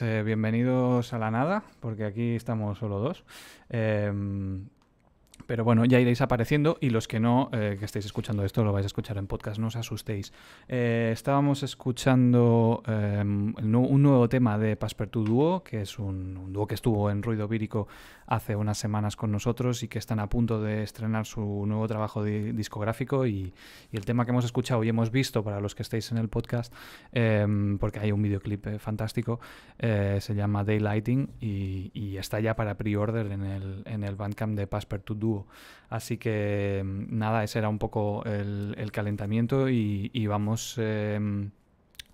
Eh, bienvenidos a la nada, porque aquí estamos solo dos. Em, pero bueno, ya iréis apareciendo y los que no, eh, que estéis escuchando esto, lo vais a escuchar en podcast, no os asustéis. Eh, estábamos escuchando em, un nuevo tema de 2 Duo, que es un, dúo que estuvo en Ruido Vírico hace unas semanas con nosotros y que están a punto de estrenar su nuevo trabajo discográfico. Y, el tema que hemos escuchado y hemos visto para los que estéis en el podcast, em, porque hay un videoclip eh, fantástico, se llama Daylighting y, está ya para pre-order en el, en el Bandcamp de 2 Duo. Así que mm, nada, ese era un poco el, calentamiento y, vamos... Em,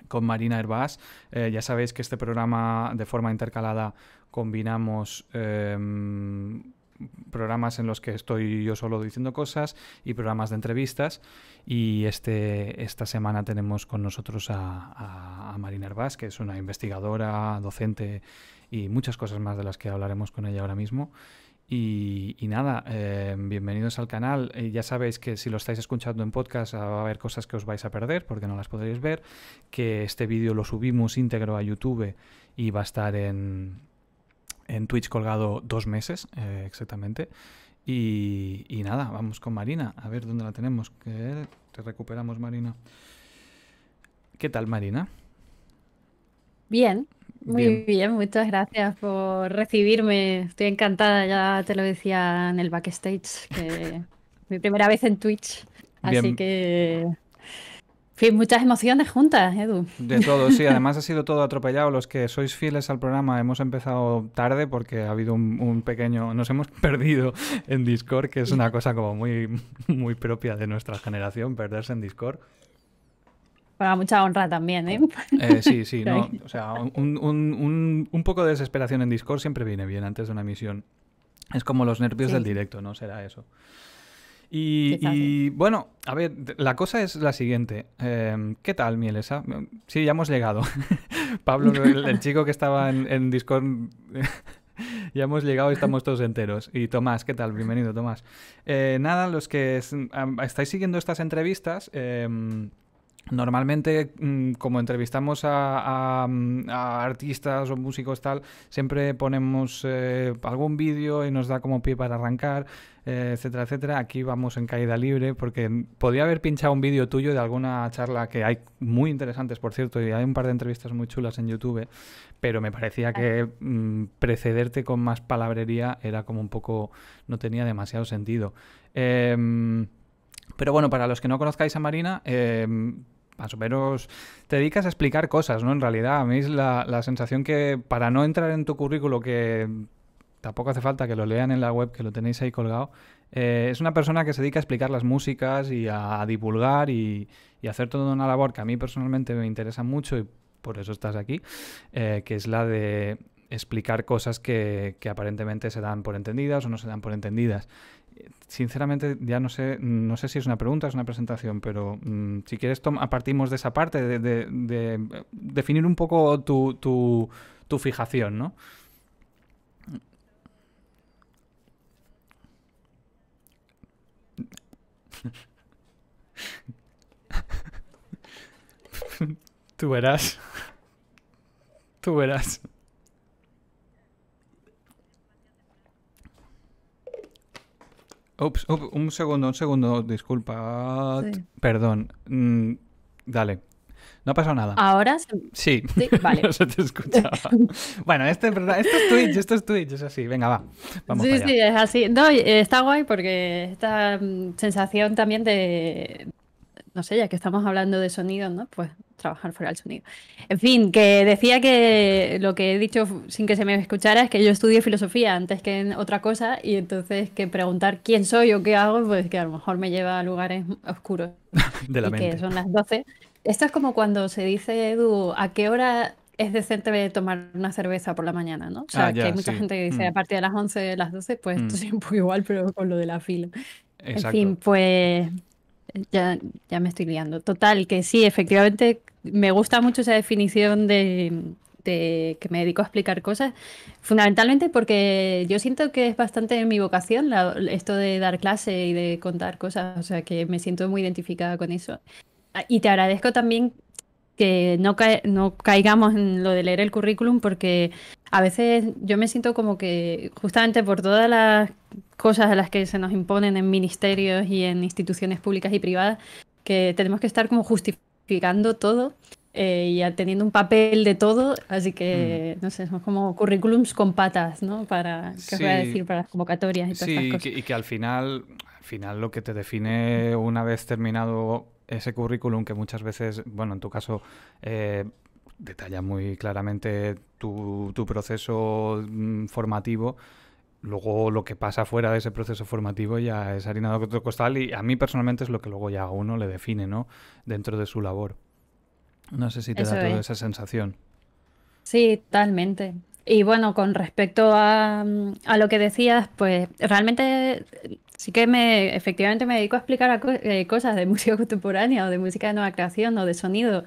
con Marina Herbás. Eh, ya sabéis que este programa de forma intercalada combinamos em, programas en los que estoy yo solo diciendo cosas y programas de entrevistas. Y este, esta semana tenemos con nosotros a, Marina Herbás, que es una investigadora, docente y muchas cosas más de las que hablaremos con ella ahora mismo. Y, nada, em, bienvenidos al canal. Eh, ya sabéis que si lo estáis escuchando en podcast ah, va a haber cosas que os vais a perder porque no las podréis ver, que este vídeo lo subimos íntegro a YouTube y va a estar en, en Twitch colgado dos meses eh, exactamente. Y, y, nada, vamos con Marina. A ver dónde la tenemos. Que te recuperamos, Marina. ¿Qué tal, Marina? Bien. Muy bien. muchas gracias por recibirme. Estoy encantada, ya te lo decía en el backstage, que mi primera vez en Twitch. Así que muchas emociones juntas, Edu. De todo, sí. Además ha sido todo atropellado. Los que sois fieles al programa hemos empezado tarde porque ha habido un, pequeño... Nos hemos perdido en Discord, que es una cosa como muy, muy propia de nuestra generación, perderse en Discord. Para mucha honra también, ¿eh? eh sí, sí, no, o sea, un, poco de desesperación en Discord siempre viene bien antes de una misión. Es como los nervios del directo, ¿no? Será eso. Y, bueno, a ver, la cosa es la siguiente. Em, ¿Qué tal, Mielesa? Sí, ya hemos llegado. Pablo, el, chico que estaba en, Discord, ya hemos llegado y estamos todos enteros. Y Tomás, ¿qué tal? Bienvenido, Tomás. Eh, nada, los que estáis siguiendo estas entrevistas... Em, Normalmente, mm, como entrevistamos mm, a, artistas o músicos tal, siempre ponemos eh, algún vídeo y nos da como pie para arrancar, eh, etcétera, etcétera. Aquí vamos en caída libre porque podría haber pinchado un vídeo tuyo de alguna charla que hay muy interesantes, por cierto, y hay un par de entrevistas muy chulas en YouTube, pero me parecía que mm, precederte con más palabrería era como un poco, no tenía demasiado sentido. Em, pero bueno, para los que no conozcáis a Marina, eh, más o menos te dedicas a explicar cosas, ¿no? En realidad, a mí es la, sensación que para no entrar en tu currículo, que tampoco hace falta que lo lean en la web, que lo tenéis ahí colgado, eh, es una persona que se dedica a explicar las músicas y a, divulgar y, y, hacer toda una labor que a mí personalmente me interesa mucho y por eso estás aquí, eh, que es la de explicar cosas que, que, aparentemente se dan por entendidas o no se dan por entendidas sinceramente ya no sé, no sé si es una pregunta, es una presentación, pero mm, si quieres ah, partimos de esa parte, de, eh, definir un poco tu, tu, fijación, ¿no? Tú verás. Tú verás. Ups, un segundo, un segundo, disculpa. Perdón. Mm, dale. No ha pasado nada. ¿Ahora? Sí. sí. no se te escuchaba. bueno, este, esto es Twitch, esto es Twitch, es así. Venga, va. Vamos sí, sí, es así. No, eh, está guay porque esta mm, sensación también de. No sé, ya que estamos hablando de sonido, ¿no? Pues trabajar fuera del sonido. En fin, que decía que lo que he dicho sin que se me escuchara es que yo estudié filosofía antes que en otra cosa y entonces que preguntar quién soy o qué hago, pues que a lo mejor me lleva a lugares oscuros. de la y mente. Que son las 12. Esto es como cuando se dice, Edu, ¿a qué hora es decente tomar una cerveza por la mañana, ¿no? O sea, ah, que hay mucha gente que dice mm. a partir de las 11, las 12, pues mm. esto es un poco igual, pero con lo de la fila. Exacto. En fin, pues ya, ya me estoy liando. Total, que sí, efectivamente, me gusta mucho esa definición de, de que me dedico a explicar cosas, fundamentalmente porque yo siento que es bastante mi vocación esto de dar clase y de contar cosas, o sea que me siento muy identificada con eso. Ah, y te agradezco también que no, no caigamos en lo de leer el currículum porque a veces yo me siento como que justamente por todas las cosas a las que se nos imponen en ministerios y en instituciones públicas y privadas, que tenemos que estar como justificando todo eh, y teniendo un papel de todo, así que, mm. no sé, somos como currículums con patas, ¿no? Para, ¿qué voy a decir? Para las convocatorias y todas cosas. Y que, y que al final, al final lo que te define una vez terminado ese currículum que muchas veces, bueno, en tu caso... Eh, detalla muy claramente tu, tu proceso mm, formativo, luego lo que pasa fuera de ese proceso formativo ya es harina de otro costal y a mí personalmente es lo que luego ya uno le define, ¿no? Dentro de su labor. No sé si te da toda esa sensación. Sí, totalmente. Y bueno, con respecto mm, a, lo que decías, pues realmente sí que me efectivamente me dedico a explicar eh, cosas de música contemporánea o de música de nueva creación o de sonido,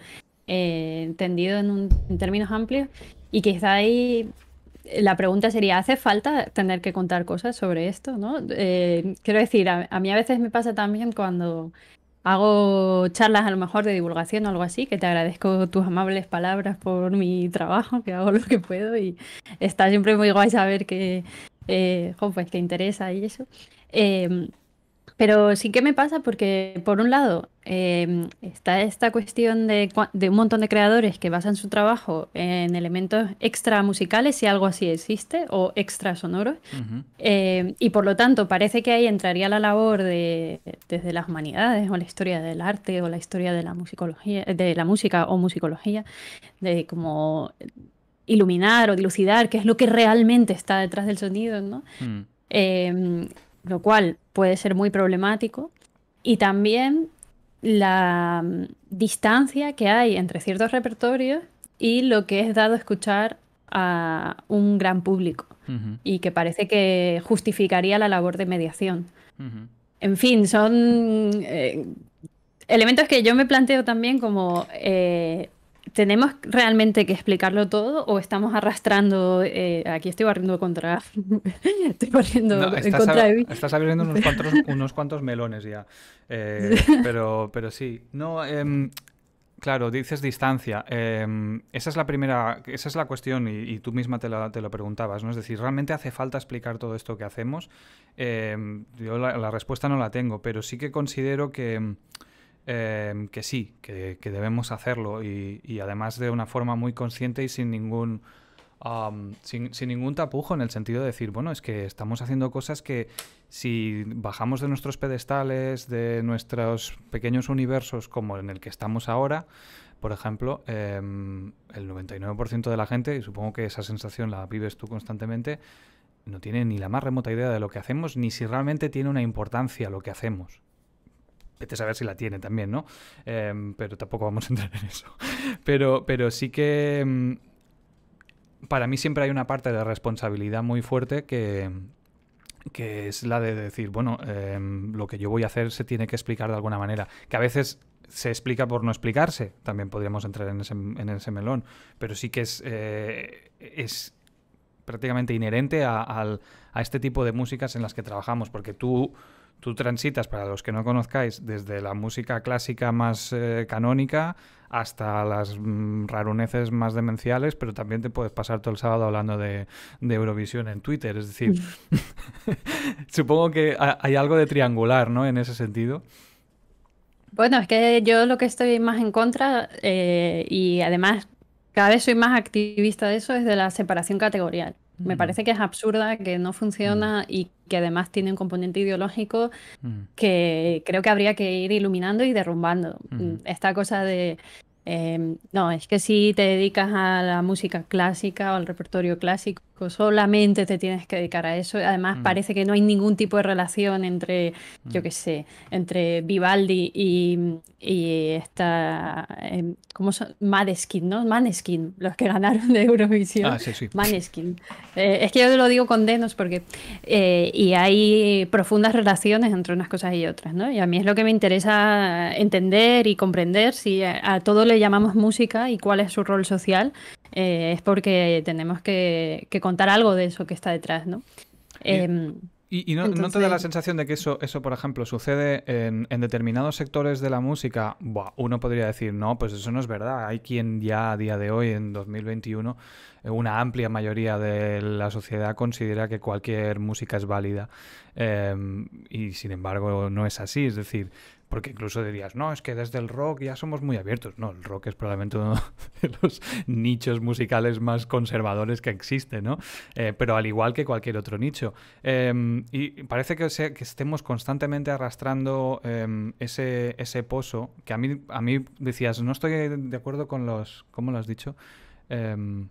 eh, entendido en, términos amplios. Y quizá ahí la pregunta sería, ¿hace falta tener que contar cosas sobre esto? ¿no? Eh, quiero decir, a, mí a veces me pasa también cuando hago charlas a lo mejor de divulgación o algo así, que te agradezco tus amables palabras por mi trabajo, que hago lo que puedo y está siempre muy guay saber que, eh, pues, interesa y eso. Eh, pero sí que me pasa porque, por un lado, Em, está esta cuestión de, un montón de creadores que basan su trabajo en elementos extra musicales, si algo así existe, o extra sonoros, em, y por lo tanto parece que ahí entraría la labor de, desde las humanidades, o la historia del arte, o la historia de la musicología, de la música o musicología, de como iluminar o dilucidar qué es lo que realmente está detrás del sonido, ¿no? Mm. Em, lo cual puede ser muy problemático. Y también la mm, distancia que hay entre ciertos repertorios y lo que es dado escuchar a un gran público y que parece que justificaría la labor de mediación. En fin, son eh, elementos que yo me planteo también como eh, ¿Tenemos realmente que explicarlo todo o estamos arrastrando? Eh, aquí estoy barriendo contra. estoy barriendo en contra de Estás abriendo unos cuantos, melones ya. Eh, pero, pero sí. No, em, claro, dices distancia. Em, esa es la primera. Esa es la cuestión y, tú misma te, lo preguntabas, ¿no? Es decir, ¿realmente hace falta explicar todo esto que hacemos? Em, yo la respuesta no la tengo, pero sí que considero que Em, que sí, que, debemos hacerlo y, además de una forma muy consciente y sin ningún... sin, ningún tapujo en el sentido de decir, bueno, es que estamos haciendo cosas que si bajamos de nuestros pedestales, de nuestros pequeños universos como en el que estamos ahora, por ejemplo, em, el 99% de la gente, y supongo que esa sensación la vives tú constantemente, no tiene ni la más remota idea de lo que hacemos, ni si realmente tiene una importancia lo que hacemos vete a saber si la tiene también, ¿no? Em, pero tampoco vamos a entrar en eso. Pero, pero sí que em, para mí siempre hay una parte de responsabilidad muy fuerte que, que es la de decir, bueno, em, lo que yo voy a hacer se tiene que explicar de alguna manera. Que a veces se explica por no explicarse, también podríamos entrar en ese, melón, pero sí que es, eh, es prácticamente inherente a, este tipo de músicas en las que trabajamos, porque tú Tú transitas, para los que no conozcáis, desde la música clásica más eh, canónica hasta las mm, raruneces más demenciales, pero también te puedes pasar todo el sábado hablando de, Eurovisión en Twitter. Es decir, mm. supongo que hay algo de triangular, ¿no? En ese sentido. Bueno, es que yo lo que estoy más en contra, eh, y además cada vez soy más activista de eso, es de la separación categorial. Me mm. parece que es absurda, que no funciona y y que además tiene un componente ideológico mm. que creo que habría que ir iluminando y derrumbando. Mm, esta cosa de, eh, no, es que si te dedicas a la música clásica o al repertorio clásico, solamente te tienes que dedicar a eso. Además, mm. parece que no hay ningún tipo de relación entre, yo mm. qué sé, entre Vivaldi y, y esta. Eh, ¿Cómo son? Maneskin, ¿no? Maneskin, los que ganaron de Eurovisión. Ah, sí, sí. Maneskin. Eh, es que yo te lo digo con denos porque. Eh, y hay profundas relaciones entre unas cosas y otras, ¿no? Y a mí es lo que me interesa entender y comprender si a, a todo le llamamos música y cuál es su rol social eh, es porque tenemos que, contar algo de eso que está detrás, ¿no? ¿Y, em, no, te da la sensación de que eso, eso por ejemplo, sucede en, determinados sectores de la música? uno podría decir, no, pues eso no es verdad. Hay quien ya a día de hoy, en 2021, eh, una amplia mayoría de la sociedad considera que cualquier música es válida em, y sin embargo no es así. Es decir, porque incluso dirías, no, es que desde el rock ya somos muy abiertos. No, el rock es probablemente uno de los nichos musicales más conservadores que existe, ¿no? Eh, pero al igual que cualquier otro nicho. Em, y parece que, estemos constantemente arrastrando em, ese, ese pozo, que a mí, a mí decías, no estoy de acuerdo con los, ¿cómo lo has dicho? Em,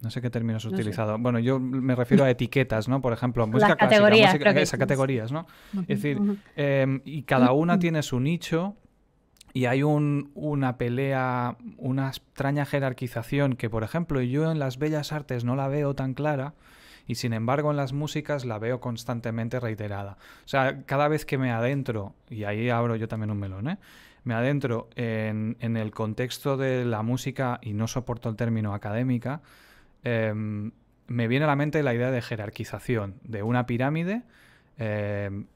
no sé qué términos has utilizado. Bueno, yo me refiero a etiquetas, ¿no? Por ejemplo, música clásica, música, esas categorías, ¿no? es decir, em, y cada una tiene su nicho y hay un, una pelea, una extraña jerarquización que, por ejemplo, yo en las bellas artes no la veo tan clara y, sin embargo, en las músicas la veo constantemente reiterada. O sea, cada vez que me adentro, y ahí abro yo también un melón, ¿eh? me adentro en, en el contexto de la música y no soporto el término académica, Em, me viene a la mente la idea de jerarquización, de una pirámide em,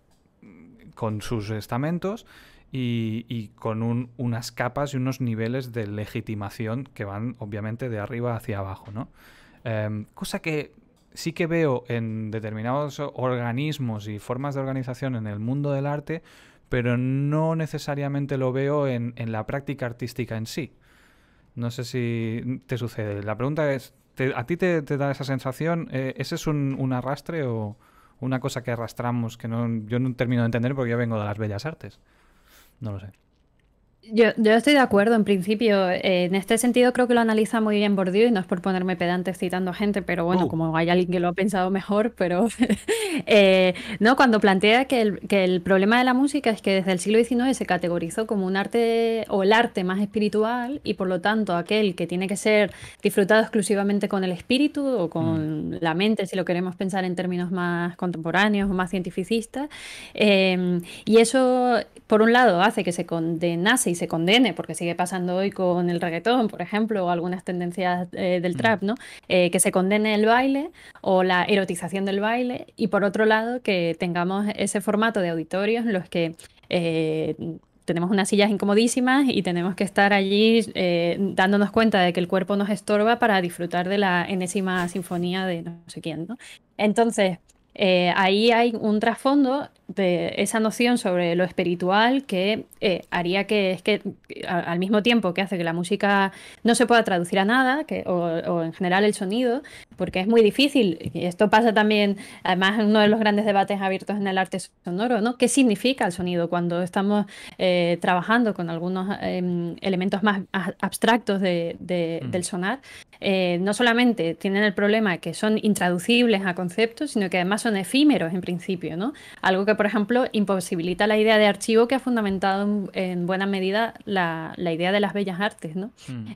con sus estamentos y, con unas capas y unos niveles de legitimación que van obviamente de arriba hacia abajo, ¿no? Em, cosa que sí que veo en determinados organismos y formas de organización en el mundo del arte, pero no necesariamente lo veo en la práctica artística en sí. No sé si te sucede. La pregunta es, ¿a ti te, da esa sensación? Eh, ¿Ese es un, un, arrastre o una cosa que arrastramos que no, yo no termino de entender porque yo vengo de las bellas artes? No lo sé. Yo, estoy de acuerdo, en principio, eh, en este sentido creo que lo analiza muy bien Bordieu y no es por ponerme pedante citando a gente, pero bueno, uh. como hay alguien que lo ha pensado mejor, pero eh, no, cuando plantea que el, problema de la música es que desde el siglo XIX se categorizó como un arte o el arte más espiritual y por lo tanto aquel que tiene que ser disfrutado exclusivamente con el espíritu o con mm. la mente, si lo queremos pensar en términos más contemporáneos o más cientificistas, eh, y eso por un lado hace que se condenase se condene, porque sigue pasando hoy con el reggaetón, por ejemplo, o algunas tendencias eh, del mm. trap, ¿no? Eh, que se condene el baile o la erotización del baile y por otro lado que tengamos ese formato de auditorios en los que... Eh, tenemos unas sillas incomodísimas y tenemos que estar allí dándonos cuenta de que el cuerpo nos estorba para disfrutar de la enésima sinfonía de no sé quién, ¿no? Entonces, ahí hay un trasfondo esa noción sobre lo espiritual que eh, haría que es que al mismo tiempo que hace que la música no se pueda traducir a nada, que, o, en general el sonido, porque es muy difícil, y esto pasa también, además uno de los grandes debates abiertos en el arte sonoro, ¿no? ¿Qué significa el sonido cuando estamos eh, trabajando con algunos em, elementos más abstractos mm. del sonar? Eh, no solamente tienen el problema que son intraducibles a conceptos, sino que además son efímeros en principio, ¿no? Algo que, por ejemplo, imposibilita la idea de archivo que ha fundamentado en, buena medida la, idea de las bellas artes, mm.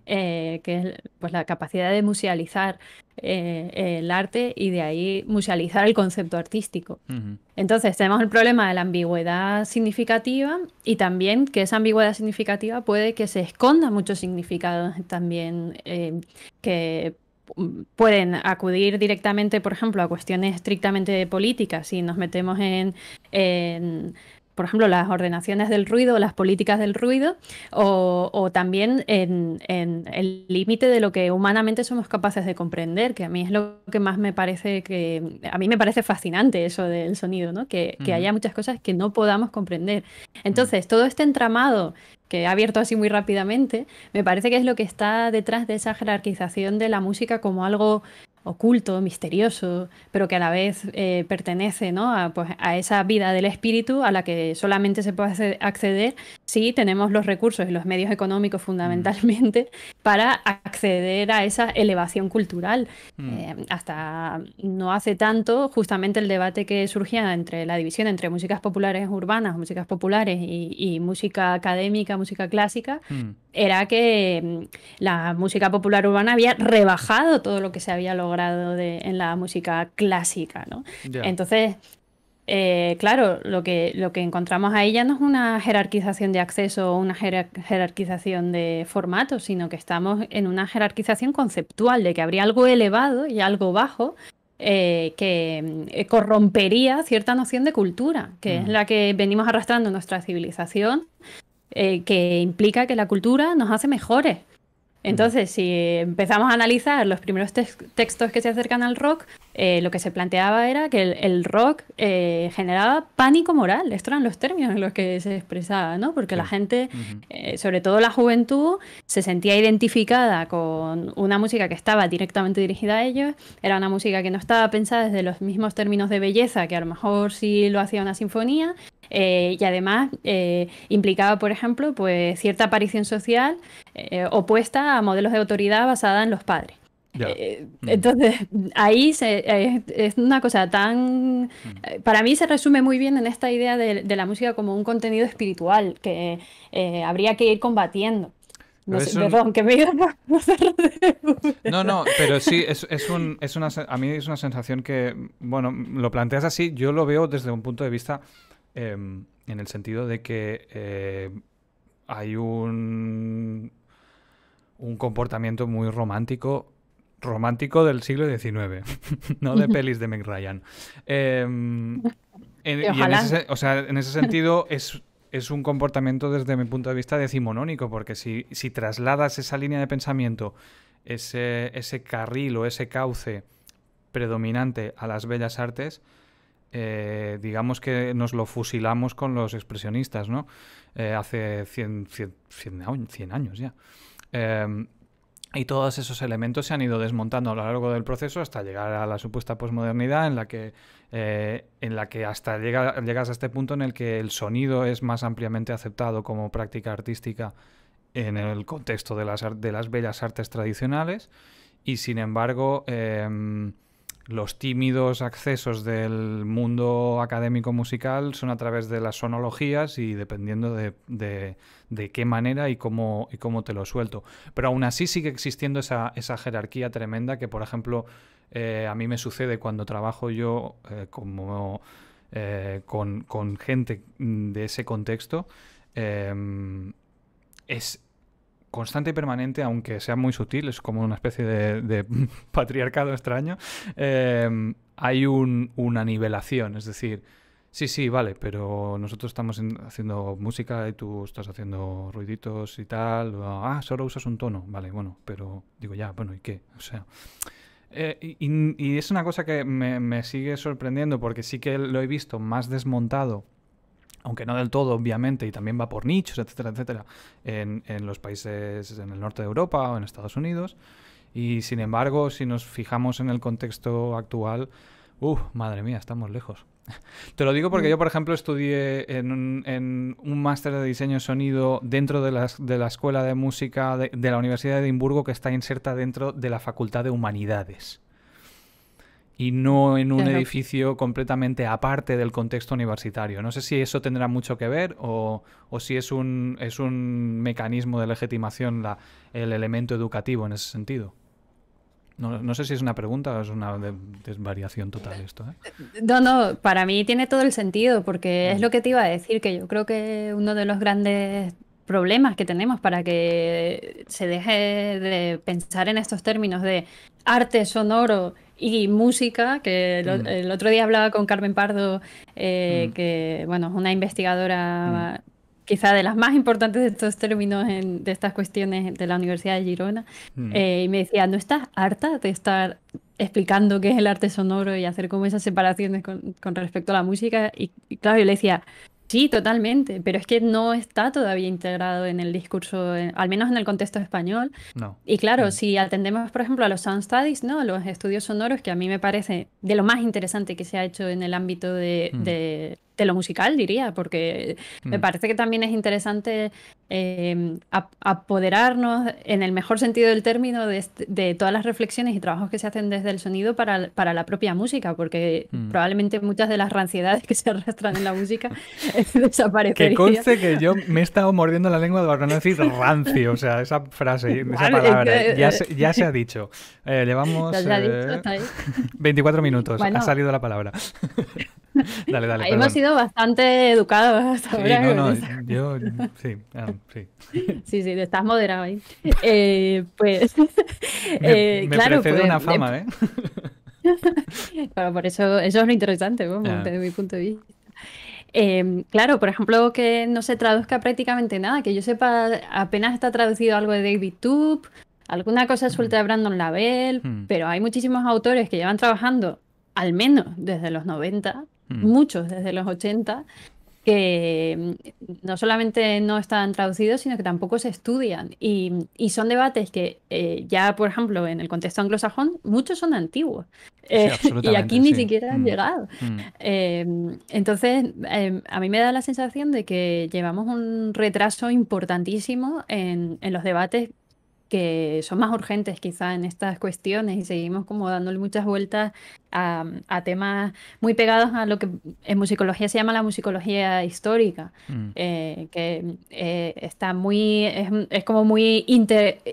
eh, que es pues, la capacidad de musealizar eh, el arte y de ahí musealizar el concepto artístico. Entonces, tenemos el problema de la ambigüedad significativa y también que esa ambigüedad significativa puede que se esconda muchos significados también eh, que pueden acudir directamente, por ejemplo, a cuestiones estrictamente políticas, si nos metemos en, en por ejemplo, las ordenaciones del ruido, las políticas del ruido, o, también en, el límite de lo que humanamente somos capaces de comprender, que a mí es lo que más me parece que, a mí me parece fascinante eso del sonido, ¿no? Que, haya muchas cosas que no podamos comprender. Entonces, mm. todo este entramado que ha abierto así muy rápidamente, me parece que es lo que está detrás de esa jerarquización de la música como algo oculto, misterioso, pero que a la vez eh, pertenece ¿no? pues, a, esa vida del espíritu a la que solamente se puede acceder sí tenemos los recursos y los medios económicos mm. fundamentalmente para acceder a esa elevación cultural. Mm. Eh, hasta no hace tanto, justamente el debate que surgía entre la división entre músicas populares urbanas, músicas populares y, música académica, música clásica, mm. era que la música popular urbana había rebajado todo lo que se había logrado en la música clásica. ¿no? Entonces, eh, claro, lo que, encontramos ahí ya no es una jerarquización de acceso o una jerarquización de formatos, sino que estamos en una jerarquización conceptual de que habría algo elevado y algo bajo eh, que eh, corrompería cierta noción de cultura, que es mm. la que venimos arrastrando en nuestra civilización, que implica que la cultura nos hace mejores. Entonces, si empezamos a analizar los primeros textos que se acercan al rock, eh, lo que se planteaba era que el, rock eh, generaba pánico moral. Estos eran los términos en los que se expresaba, ¿no? Porque la gente, eh, sobre todo la juventud, se sentía identificada con una música que estaba directamente dirigida a ellos. Era una música que no estaba pensada desde los mismos términos de belleza que a lo mejor sí lo hacía una sinfonía. y además implicaba, por ejemplo, pues cierta aparición social opuesta opuesta modelos de autoridad basada en los padres. Eh, mm. Entonces, ahí eh, es una cosa tan... Mm. Eh, para mí se resume muy bien en esta idea de, la música como un contenido espiritual que habría que ir combatiendo. No Perdón, me No, no, pero sí, es, es, una, a mí es una sensación que, bueno, lo planteas así, yo lo veo desde un punto de vista em, en el sentido de que hay un un comportamiento muy romántico, romántico del siglo XIX, no de pelis de Meg Ryan. Em, ese, o sea, en ese sentido es, es, un comportamiento desde mi punto de vista decimonónico, porque si, si trasladas esa línea de pensamiento, ese, ese, carril o ese cauce predominante a las bellas artes, eh, digamos que nos lo fusilamos con los expresionistas, ¿no? Eh, hace 100 años ya. Em, y todos esos elementos se han ido desmontando a lo largo del proceso hasta llegar a la supuesta posmodernidad en la que, eh, en la que hasta llegas a este punto en el que el sonido es más ampliamente aceptado como práctica artística en el contexto de las, de las bellas artes tradicionales y sin embargo em, los tímidos accesos del mundo académico musical son a través de las sonologías y dependiendo de, qué manera y cómo, cómo te lo suelto. Pero aún así sigue existiendo esa, jerarquía tremenda que, por ejemplo, eh, a mí me sucede cuando trabajo yo eh, como, eh, con, con, gente de ese contexto. es, constante y permanente, aunque sea muy sutil, es como una especie de, patriarcado extraño, eh, hay una nivelación, es decir, sí, sí, vale, pero nosotros estamos haciendo música y tú estás haciendo ruiditos y tal, ah, solo usas un tono, vale, bueno, pero digo ya, bueno, ¿y qué? O sea... Eh, y, es una cosa que me, me sigue sorprendiendo porque sí que lo he visto más desmontado aunque no del todo, obviamente, y también va por nichos, etcétera, etcétera, en, los países en el norte de Europa o en Estados Unidos. Y sin embargo, si nos fijamos en el contexto actual, uff, madre mía, estamos lejos. Te lo digo porque mm. yo, por ejemplo, estudié en un, máster de diseño de sonido dentro de la, Escuela de Música de la Universidad de Edimburgo, que está inserta dentro de la Facultad de Humanidades y no en un edificio completamente aparte del contexto universitario. No sé si eso tendrá mucho que ver o, si es un, es un mecanismo de legitimación la, el elemento educativo en ese sentido. No, sé si es una pregunta o es una desvariación total esto. ¿eh? No, no, para mí tiene todo el sentido porque es mm. lo que te iba a decir, que yo creo que uno de los grandes problemas que tenemos para que se deje de pensar en estos términos de arte sonoro y música, que mm. el, otro día hablaba con Carmen Pardo, eh, mm. que bueno, es una investigadora mm. quizá de las más importantes de estos términos, de estas cuestiones de la Universidad de Girona, eh, y me decía, ¿no estás harta de estar explicando qué es el arte sonoro y hacer como esas separaciones con, respecto a la música? y claro, yo le decía, Sí, totalmente, pero es que no está todavía integrado en el discurso, eh, al menos en el contexto español. No. Y claro, mm. si atendemos, por ejemplo, a los sound studies, ¿no? los estudios sonoros, que a mí me parece de lo más interesante que se ha hecho en el ámbito de mm de lo musical, diría, porque me mm. parece que también es interesante eh, apoderarnos, en el mejor sentido del término, de, todas las reflexiones y trabajos que se hacen desde el sonido para, la propia música, porque mm. probablemente muchas de las ranciedades que se arrastran en la música desaparecerían. Que conste que yo me he estado mordiendo la lengua de no decir rancio, o sea, esa frase, esa palabra, ya, se, ha dicho. Eh, llevamos 24 eh, minutos, ha salido la palabra. dale, dale. Hemos sido bastante educados hasta ahora. sí, sí. estás moderado ahí. Eh, pues, me, eh, pues, una fama, ¿eh? bueno, por eso, eso es lo interesante, desde mi punto de vista. Em, claro, por ejemplo, que no se traduzca prácticamente nada, que yo sepa, apenas está traducido algo de David Tube, alguna cosa suelta de Brandon Label, mm. pero hay muchísimos autores que llevan trabajando al menos desde los 90 Mm. muchos desde los 80, que mm, no solamente no están traducidos, sino que tampoco se estudian. Y, son debates que eh, ya, por ejemplo, en el contexto anglosajón, muchos son antiguos. Eh, y aquí ni siquiera han mm. llegado. Em, entonces, em, a mí me da la sensación de que llevamos un retraso importantísimo en, en los debates que son más urgentes quizá en estas cuestiones y seguimos como dándole muchas vueltas a, temas muy pegados a lo que en musicología se llama la musicología histórica, mm. eh, que eh, está muy, es, como muy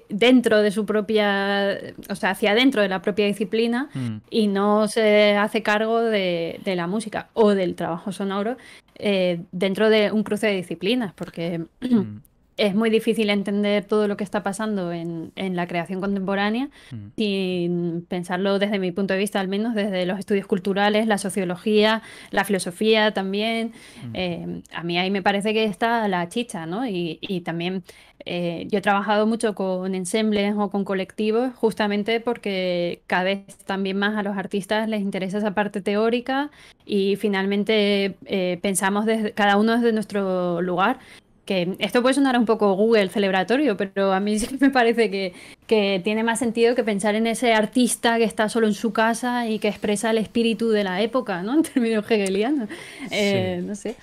dentro de su propia, o sea, hacia dentro de la propia disciplina mm. y no se hace cargo de, la música o del trabajo sonoro eh, dentro de un cruce de disciplinas, porque... Mm es muy difícil entender todo lo que está pasando en, la creación contemporánea mm. sin pensarlo desde mi punto de vista, al menos desde los estudios culturales, la sociología, la filosofía también. Mm. Em, a mí ahí me parece que está la chicha, ¿no? Y, también eh, yo he trabajado mucho con ensembles o con colectivos justamente porque cada vez también más a los artistas les interesa esa parte teórica y finalmente eh, pensamos desde cada uno desde nuestro lugar que esto puede sonar un poco Google celebratorio, pero a mí sí me parece que, que, tiene más sentido que pensar en ese artista que está solo en su casa y que expresa el espíritu de la época, ¿no? En términos hegelianos. Sí. Eh, no sé.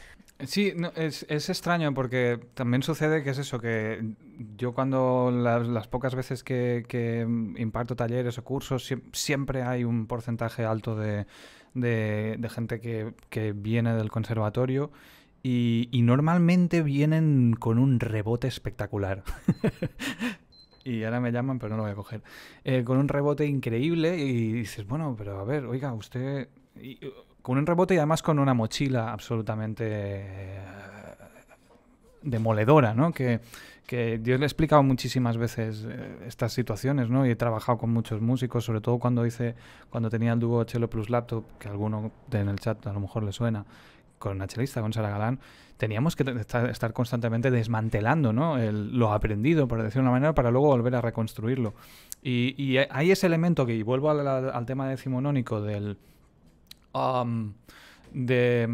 Sí, es, es, extraño porque también sucede que es eso, que yo cuando las, pocas veces que, que, imparto talleres o cursos, siempre hay un porcentaje alto de, de, de gente que, que viene del conservatorio y, normalmente vienen con un rebote espectacular. y ahora me llaman, pero no lo voy a coger. Eh, con un rebote increíble y dices, bueno, pero a ver, oiga, usted... con un rebote y además con una mochila absolutamente eh, demoledora, ¿no? Que, que yo le he explicado muchísimas veces eh, estas situaciones, ¿no? Y he trabajado con muchos músicos, sobre todo cuando hice, cuando tenía el dúo Chelo Plus Laptop, que alguno en el chat a lo mejor le suena, con Nachelista, con Sara Galán, teníamos que estar, constantemente desmantelando ¿no? lo aprendido, por decirlo de una manera, para luego volver a reconstruirlo. Y, hay ese elemento que, y vuelvo al, tema decimonónico del... Um, de,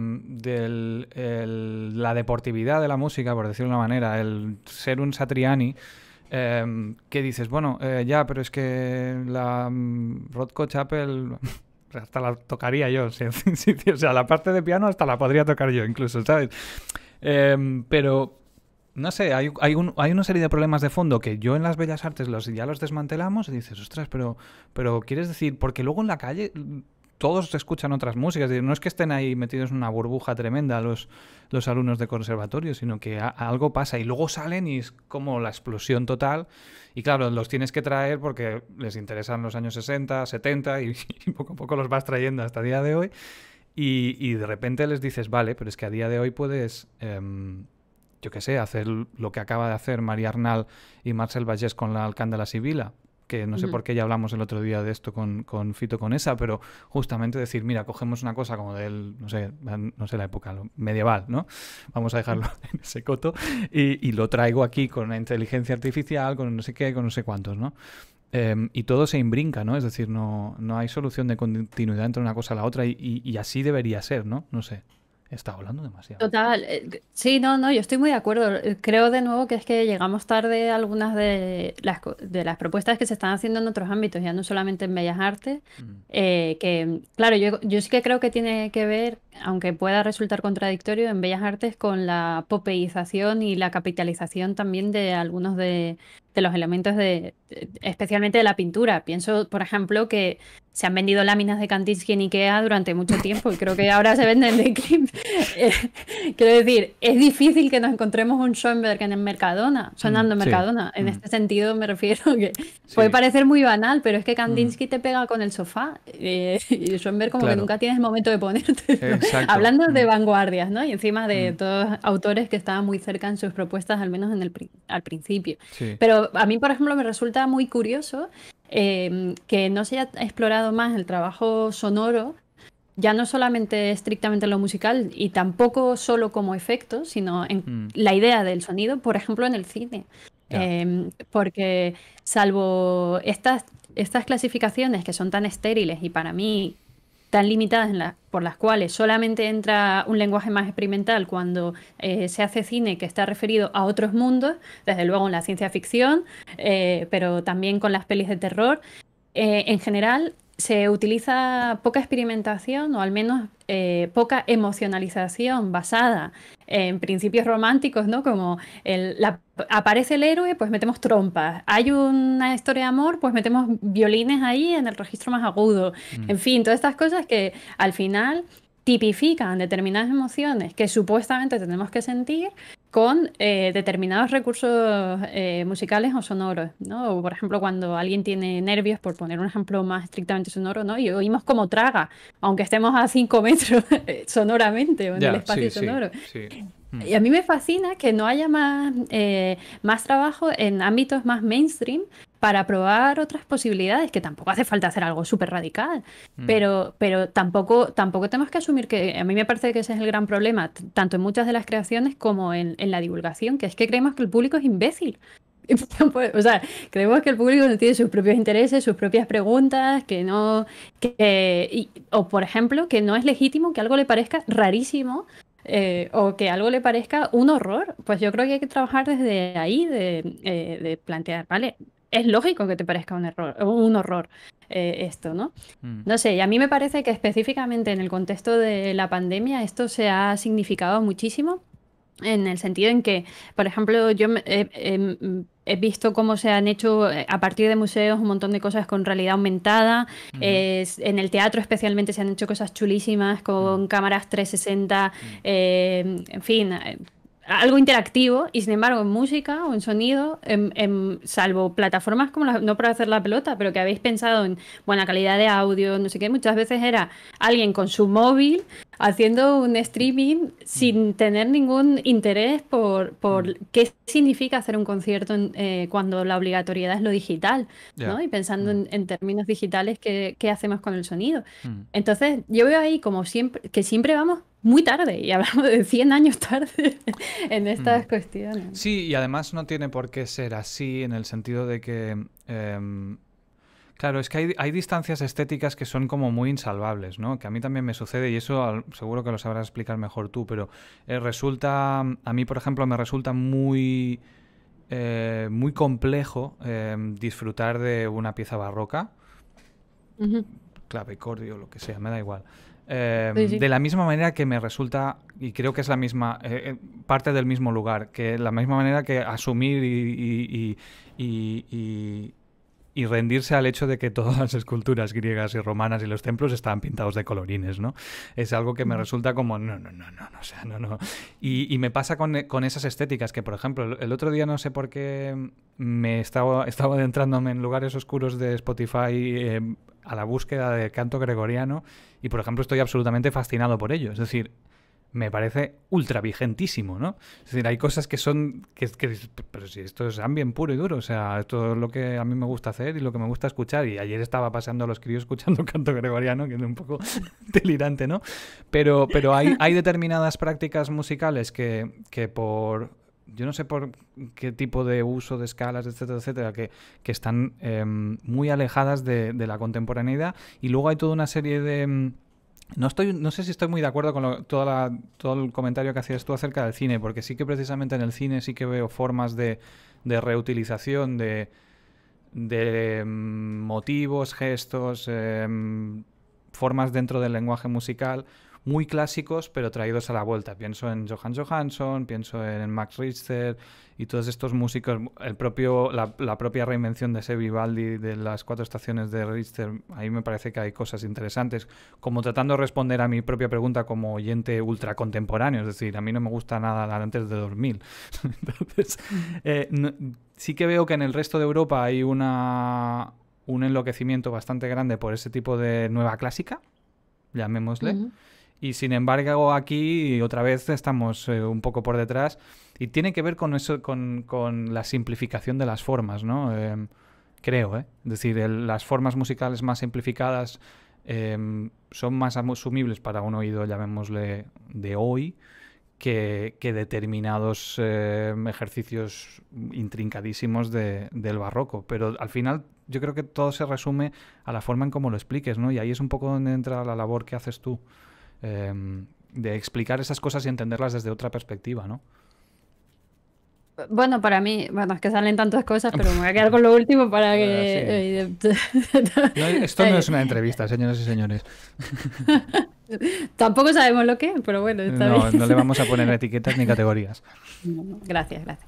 la deportividad de la música, por decirlo de una manera, el ser un Satriani, em, que dices, bueno, eh, ya, pero es que la um, mm, Chapel hasta la tocaría yo. o sea, la parte de piano hasta la podría tocar yo incluso, ¿sabes? Em, pero, no sé, hay, una serie de problemas de fondo que yo en las bellas artes los, ya los desmantelamos y dices, ostras, pero, pero quieres decir, porque luego en la calle todos escuchan otras músicas. No es que estén ahí metidos en una burbuja tremenda los, los alumnos de conservatorio, sino que algo pasa y luego salen y es como la explosión total. Y claro, los tienes que traer porque les interesan los años 60, 70 y, poco a poco los vas trayendo hasta el día de hoy. Y, de repente les dices, vale, pero es que a día de hoy puedes... Em, yo qué sé, hacer lo que acaba de hacer María Arnal y Marcel Vallés con la Alcándala Sibila, que no sé por qué ya hablamos el otro día de esto con, Fito con esa, pero justamente decir, mira, cogemos una cosa como del, no sé, no sé la época medieval, ¿no? Vamos a dejarlo en ese coto y, y lo traigo aquí con la inteligencia artificial, con no sé qué, con no sé cuántos, ¿no? Em, y todo se imbrinca, ¿no? Es decir, no, no hay solución de continuidad entre una cosa a la otra y, y, y así debería ser, ¿no? No sé. Está hablando demasiado. Total, eh, sí, no, no, yo estoy muy de acuerdo. Creo de nuevo que es que llegamos tarde algunas de las, de las propuestas que se están haciendo en otros ámbitos, ya no solamente en Bellas Artes, mm. eh, que claro, yo, yo sí que creo que tiene que ver aunque pueda resultar contradictorio, en Bellas Artes con la popeización y la capitalización también de algunos de, los elementos, de, especialmente de la pintura. Pienso, por ejemplo, que se han vendido láminas de Kandinsky en Ikea durante mucho tiempo y creo que ahora se venden de Klimt. Eh, quiero decir, es difícil que nos encontremos un Schoenberg en el Mercadona, mm, sonando Mercadona. En mm. este sentido me refiero que puede parecer muy banal, pero es que mm. Kandinsky te pega con el sofá eh, y Schoenberg como que nunca tienes el momento de ponerte. Hablando de mm. vanguardias, ¿no? Y encima de mm. todos autores que estaban muy cerca en sus propuestas, al menos en el, al principio. Pero a mí, por ejemplo, me resulta muy curioso em, que no se haya explorado más el trabajo sonoro, ya no solamente estrictamente lo musical y tampoco solo como efecto, sino en mm. la idea del sonido, por ejemplo, en el cine. Em, porque salvo estas, estas clasificaciones que son tan estériles y para mí tan limitadas en por las cuales solamente entra un lenguaje más experimental cuando eh, se hace cine que está referido a otros mundos, desde luego en la ciencia ficción, eh, pero también con las pelis de terror. Eh, en general, se utiliza poca experimentación o al menos eh, poca emocionalización basada en principios románticos, ¿no? Como la, aparece el héroe, pues metemos trompas. Hay una historia de amor, pues metemos violines ahí en el registro más agudo. Mm. En fin, todas estas cosas que al final tipifican determinadas emociones que supuestamente tenemos que sentir con eh, determinados recursos eh, musicales o sonoros, ¿no? por ejemplo, cuando alguien tiene nervios, por poner un ejemplo más estrictamente sonoro, ¿no? Y oímos como traga, aunque estemos a 5 metros eh, sonoramente o en el espacio sonoro. Sí, Mm. Y a mí me fascina que no haya más, eh, más trabajo en ámbitos más mainstream para probar otras posibilidades, que tampoco hace falta hacer algo súper radical, mm. pero, pero tampoco, tampoco tenemos que asumir que a mí me parece que ese es el gran problema, tanto en muchas de las creaciones como en, la divulgación, que es que creemos que el público es imbécil. o sea, creemos que el público no tiene sus propios intereses, sus propias preguntas, que no, que, o por ejemplo, que no es legítimo que algo le parezca rarísimo eh, o que algo le parezca un horror, pues yo creo que hay que trabajar desde ahí de, eh, plantear, ¿vale? Es lógico que te parezca un, error, un horror eh, esto, ¿no? Mm. No sé, y a mí me parece que específicamente en el contexto de la pandemia esto se ha significado muchísimo en el sentido en que, por ejemplo, yo he visto cómo se han hecho eh, a partir de museos un montón de cosas con realidad aumentada. en el teatro especialmente se han hecho cosas chulísimas con cámaras 360, eh, en fin, eh, algo interactivo. Y sin embargo, en música o en sonido, en, em, em, salvo plataformas como no para hacer la pelota, pero que habéis pensado en buena calidad de audio, no sé qué, muchas veces era alguien con su móvil haciendo un streaming sin mm. tener ningún interés por, mm. qué significa hacer un concierto eh, cuando la obligatoriedad es lo digital, ¿no? Y pensando en, mm. términos digitales, ¿qué, hacemos con el sonido? Entonces, yo veo ahí como siempre, que siempre vamos muy tarde, y hablamos de 100 años tarde en estas cuestiones. Sí, y además no tiene por qué ser así en el sentido de que... Em, Claro, es que hay, hay, distancias estéticas que son como muy insalvables, ¿no? Que a mí también me sucede y eso seguro que lo sabrás explicar mejor tú, pero eh, resulta, a mí por ejemplo me resulta muy, eh, muy complejo eh, disfrutar de una pieza barroca, clavecordio lo que sea, me da igual. De la misma manera que me resulta, y creo que es la misma, parte del mismo lugar, que la misma manera que asumir y, y rendirse al hecho de que todas las esculturas griegas y romanas y los templos estaban pintados de colorines, ¿no? Es algo que me resulta como, no, no, no, no, no, o no, no. Y, me pasa con, esas estéticas que, por ejemplo, el otro día no sé por qué me estaba, estaba adentrándome en lugares oscuros de Spotify eh, a la búsqueda del canto gregoriano y, por ejemplo, estoy absolutamente fascinado por ello. Es decir, me parece ultra vigentísimo, ¿no? Es decir, hay cosas que son, que, pero si esto es ambient puro y duro, o sea, esto es lo que a mí me gusta hacer y lo que me gusta escuchar, y ayer estaba pasando a los críos escuchando canto gregoriano, que es un poco delirante, ¿no? Pero, pero hay, hay determinadas prácticas musicales que, que por, yo no sé por qué tipo de uso de escalas, etcétera, etcétera, que, están em, muy alejadas de, la contemporaneidad, y luego hay toda una serie de em, no, estoy, no sé si estoy muy de acuerdo con todo el comentario que hacías tú acerca del cine, porque sí que precisamente en el cine sí que veo formas de, reutilización de, mm, motivos, gestos, em, formas dentro del lenguaje musical muy clásicos, pero traídos a la vuelta. Pienso en Johan Johansson, pienso en Max Richter y todos estos músicos. El propio, la, propia reinvención de ese Vivaldi de las cuatro estaciones de Richter, ahí me parece que hay cosas interesantes. Como tratando de responder a mi propia pregunta como oyente ultra contemporáneo, es decir, a mí no me gusta nada antes de 2000. Entonces, eh, sí que veo que en el resto de Europa hay una un enloquecimiento bastante grande por ese tipo de nueva clásica, llamémosle. Y sin embargo, aquí otra vez estamos eh, un poco por detrás. Y tiene que ver con eso, con, con la simplificación de las formas, ¿no? Em, creo, ¿eh? Es decir, las formas musicales más simplificadas em, son más asumibles para un oído, llamémosle, de hoy, que, que determinados em, ejercicios intrincadísimos del barroco. Pero al final yo creo que todo se resume a la forma en cómo lo expliques, ¿no? Y ahí es un poco donde entra la labor que haces tú. Em, de explicar esas cosas y entenderlas desde otra perspectiva, ¿no? Bueno, para mí, bueno, es que salen tantas cosas, pero me voy a quedar con lo último para ah, que... Eh, esto no es una eh. entrevista, señoras y señores. Tampoco sabemos lo que, pero bueno, está no, No le vamos a poner etiquetas ni categorías. gracias, gracias.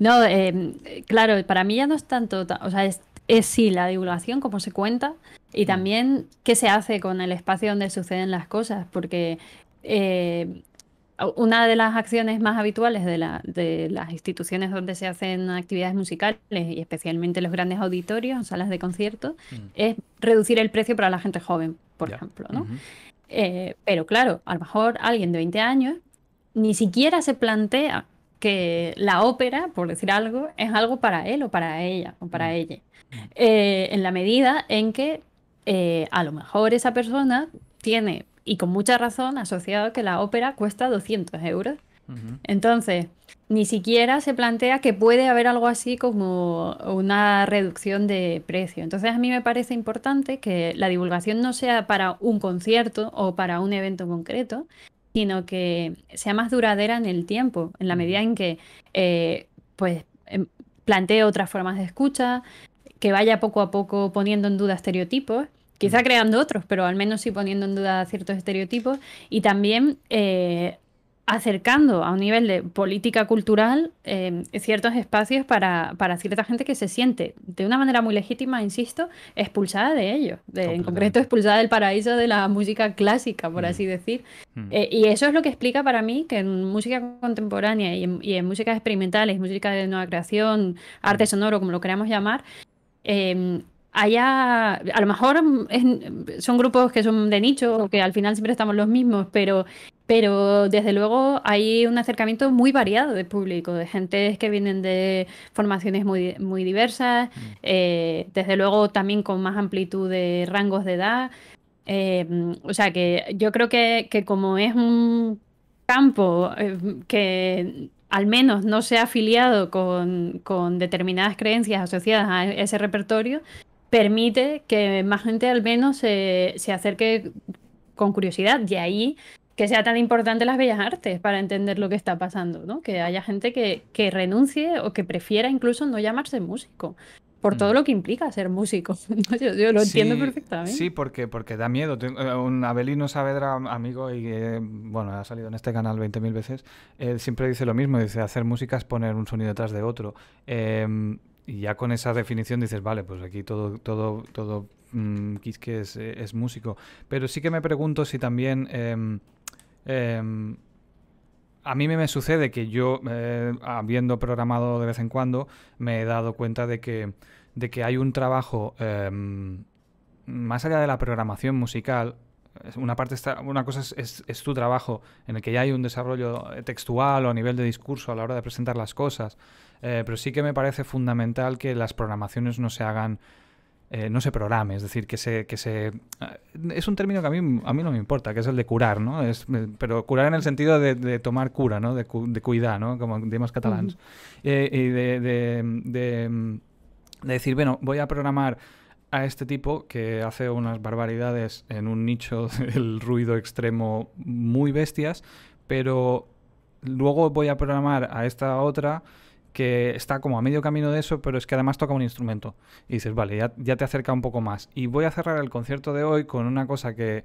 no, em, claro, para mí ya no es tanto, o sea, es es sí la divulgación, cómo se cuenta, y mm. también qué se hace con el espacio donde suceden las cosas, porque eh, una de las acciones más habituales de, las instituciones donde se hacen actividades musicales y especialmente los grandes auditorios, salas de conciertos, mm. es reducir el precio para la gente joven, por ejemplo. ¿no? Eh, pero claro, a lo mejor alguien de 20 años ni siquiera se plantea que la ópera, por decir algo, es algo para él o para ella o para mm. ella. Eh, en la medida en que eh, a lo mejor esa persona tiene, y con mucha razón, asociado que la ópera cuesta 200 euros. Entonces, ni siquiera se plantea que puede haber algo así como una reducción de precio. Entonces, a mí me parece importante que la divulgación no sea para un concierto o para un evento concreto, sino que sea más duradera en el tiempo, en la medida en que eh, pues, em, plantee otras formas de escucha, que vaya poco a poco poniendo en duda estereotipos, quizá creando otros, pero al menos sí poniendo en duda ciertos estereotipos, y también eh, acercando a un nivel de política cultural eh, ciertos espacios para, cierta gente que se siente de una manera muy legítima, insisto, expulsada de ello, en concreto expulsada del paraíso de la música clásica, por mm. así decir. Mm. Eh, y eso es lo que explica para mí que en música contemporánea y en, músicas experimentales, música música de nueva creación, arte mm. sonoro, como lo queramos llamar, eh, haya, a lo mejor son grupos que son de nicho, que al final siempre estamos los mismos, pero, pero desde luego hay un acercamiento muy variado de público, de gente que vienen de formaciones muy, diversas, mm. eh, desde luego también con más amplitud de rangos de edad. Eh, o sea que yo creo que, como es un campo eh, que al menos no se ha afiliado con, determinadas creencias asociadas a ese repertorio, permite que más gente al menos se acerque con curiosidad. De ahí que sea tan importante las bellas artes para entender lo que está pasando, ¿no? Que haya gente que, renuncie o que prefiera incluso no llamarse músico. Por todo mm. lo que implica ser músico. yo, lo entiendo perfectamente. Sí, porque, porque da miedo. Eh, un Abelino Saavedra, amigo, y eh, bueno, ha salido en este canal 20.000 veces, siempre dice lo mismo. Dice, hacer música es poner un sonido detrás de otro. Em, y ya con esa definición dices, vale, pues aquí todo, todo, todo mm, eh, es, músico. Pero sí que me pregunto si también. Em, em, a mí me sucede que yo, eh, habiendo programado de vez en cuando, me he dado cuenta de que, de que hay un trabajo em, más allá de la programación musical, una parte está, una cosa es, tu trabajo en el que ya hay un desarrollo eh, textual o a nivel de discurso a la hora de presentar las cosas eh, pero sí que me parece fundamental que las programaciones no se hagan eh, no se programe, es decir, que se, que se... Eh, es un término que a mí, a mí no me importa, que es el de curar, ¿no? pero curar en el sentido de, tomar cura, ¿no? De, cuidar, ¿no? Como decimos catalans. y de, de, decir, bueno, voy a programar a este tipo que hace unas barbaridades en un nicho del ruido extremo muy bestias, pero luego voy a programar a esta otra que está como a medio camino de eso, pero es que además toca un instrumento. Y dices, vale, ya, te acerca un poco más. Y voy a cerrar el concierto de hoy con una cosa que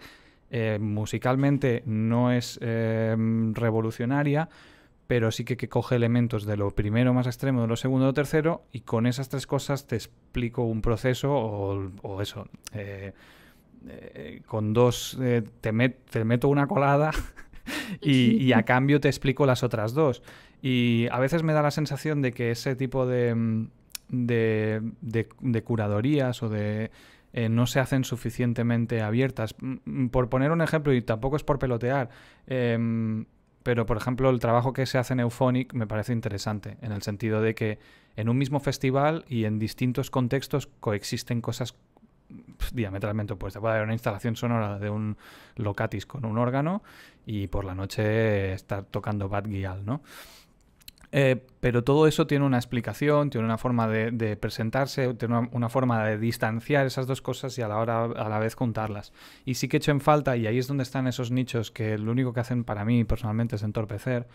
eh, musicalmente no es em, revolucionaria, pero sí que, coge elementos de lo primero más extremo, de lo segundo o tercero, y con esas tres cosas te explico un proceso o, eso. Eh, eh, con dos te, meto una colada y, a cambio te explico las otras dos. Y a veces me da la sensación de que ese tipo de, mm, de, de, curadorías o de... Eh, no se hacen suficientemente abiertas. Mm, mm, por poner un ejemplo, y tampoco es por pelotear, em, pero por ejemplo el trabajo que se hace en Euphonic me parece interesante, en el sentido de que en un mismo festival y en distintos contextos coexisten cosas diametralmente opuestas. Puede haber una instalación sonora de un locatis con un órgano y por la noche estar tocando Bad Gyal, ¿no? Eh, pero todo eso tiene una explicación, tiene una forma de, presentarse, tiene una, forma de distanciar esas dos cosas y a la hora a la vez contarlas Y sí que he hecho en falta, y ahí es donde están esos nichos que lo único que hacen para mí personalmente es entorpecer.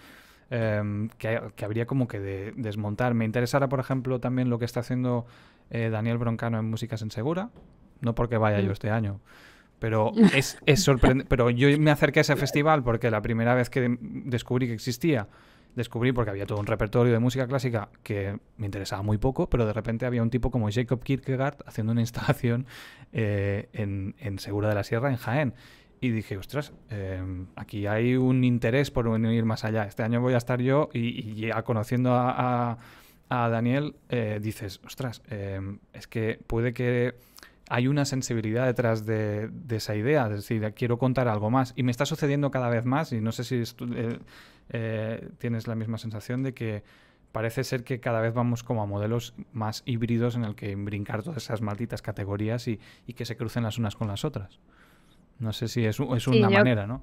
Em, que, habría como que de, desmontar. Me interesara, por ejemplo, también lo que está haciendo eh, Daniel Broncano en Músicas en Segura. No porque vaya yo mm. este año, pero es, es sorprendente. Pero yo me acerqué a ese festival porque la primera vez que descubrí que existía descubrí, porque había todo un repertorio de música clásica que me interesaba muy poco, pero de repente había un tipo como Jacob Kierkegaard haciendo una instalación eh, en, Segura de la Sierra, en Jaén. Y dije, ostras, em, aquí hay un interés por ir más allá. Este año voy a estar yo y, ya conociendo a, Daniel, eh, dices, ostras, em, es que puede que hay una sensibilidad detrás de, esa idea, es decir, quiero contar algo más. Y me está sucediendo cada vez más, y no sé si eh, eh, tienes la misma sensación de que parece ser que cada vez vamos como a modelos más híbridos en el que brincar todas esas malditas categorías y, que se crucen las unas con las otras. No sé si es, es una manera, ¿no?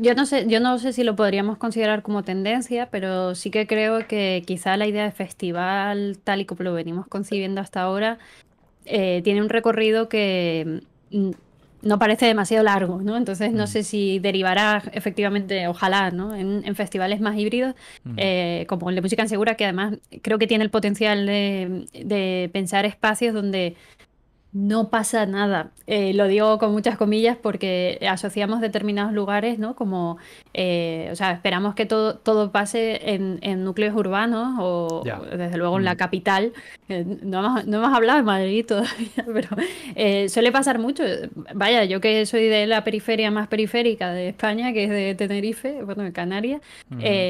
Yo no, sé, yo no sé si lo podríamos considerar como tendencia, pero sí que creo que quizá la idea de festival, tal y como lo venimos concibiendo hasta ahora, eh, tiene un recorrido que mm, no parece demasiado largo, ¿no? Entonces no mm. sé si derivará efectivamente, ojalá, ¿no? En, festivales más híbridos, mm. eh, como el de música en segura, que además creo que tiene el potencial de pensar espacios donde no pasa nada. Eh, lo digo con muchas comillas porque asociamos determinados lugares, ¿no? Como, eh, o sea, esperamos que todo, todo pase en, en núcleos urbanos o, desde luego en la mm. capital. Eh, no, hemos, hablado de Madrid todavía, pero suele pasar mucho. Vaya, yo que soy de la periferia más periférica de España, que es de Tenerife, bueno, de Canarias,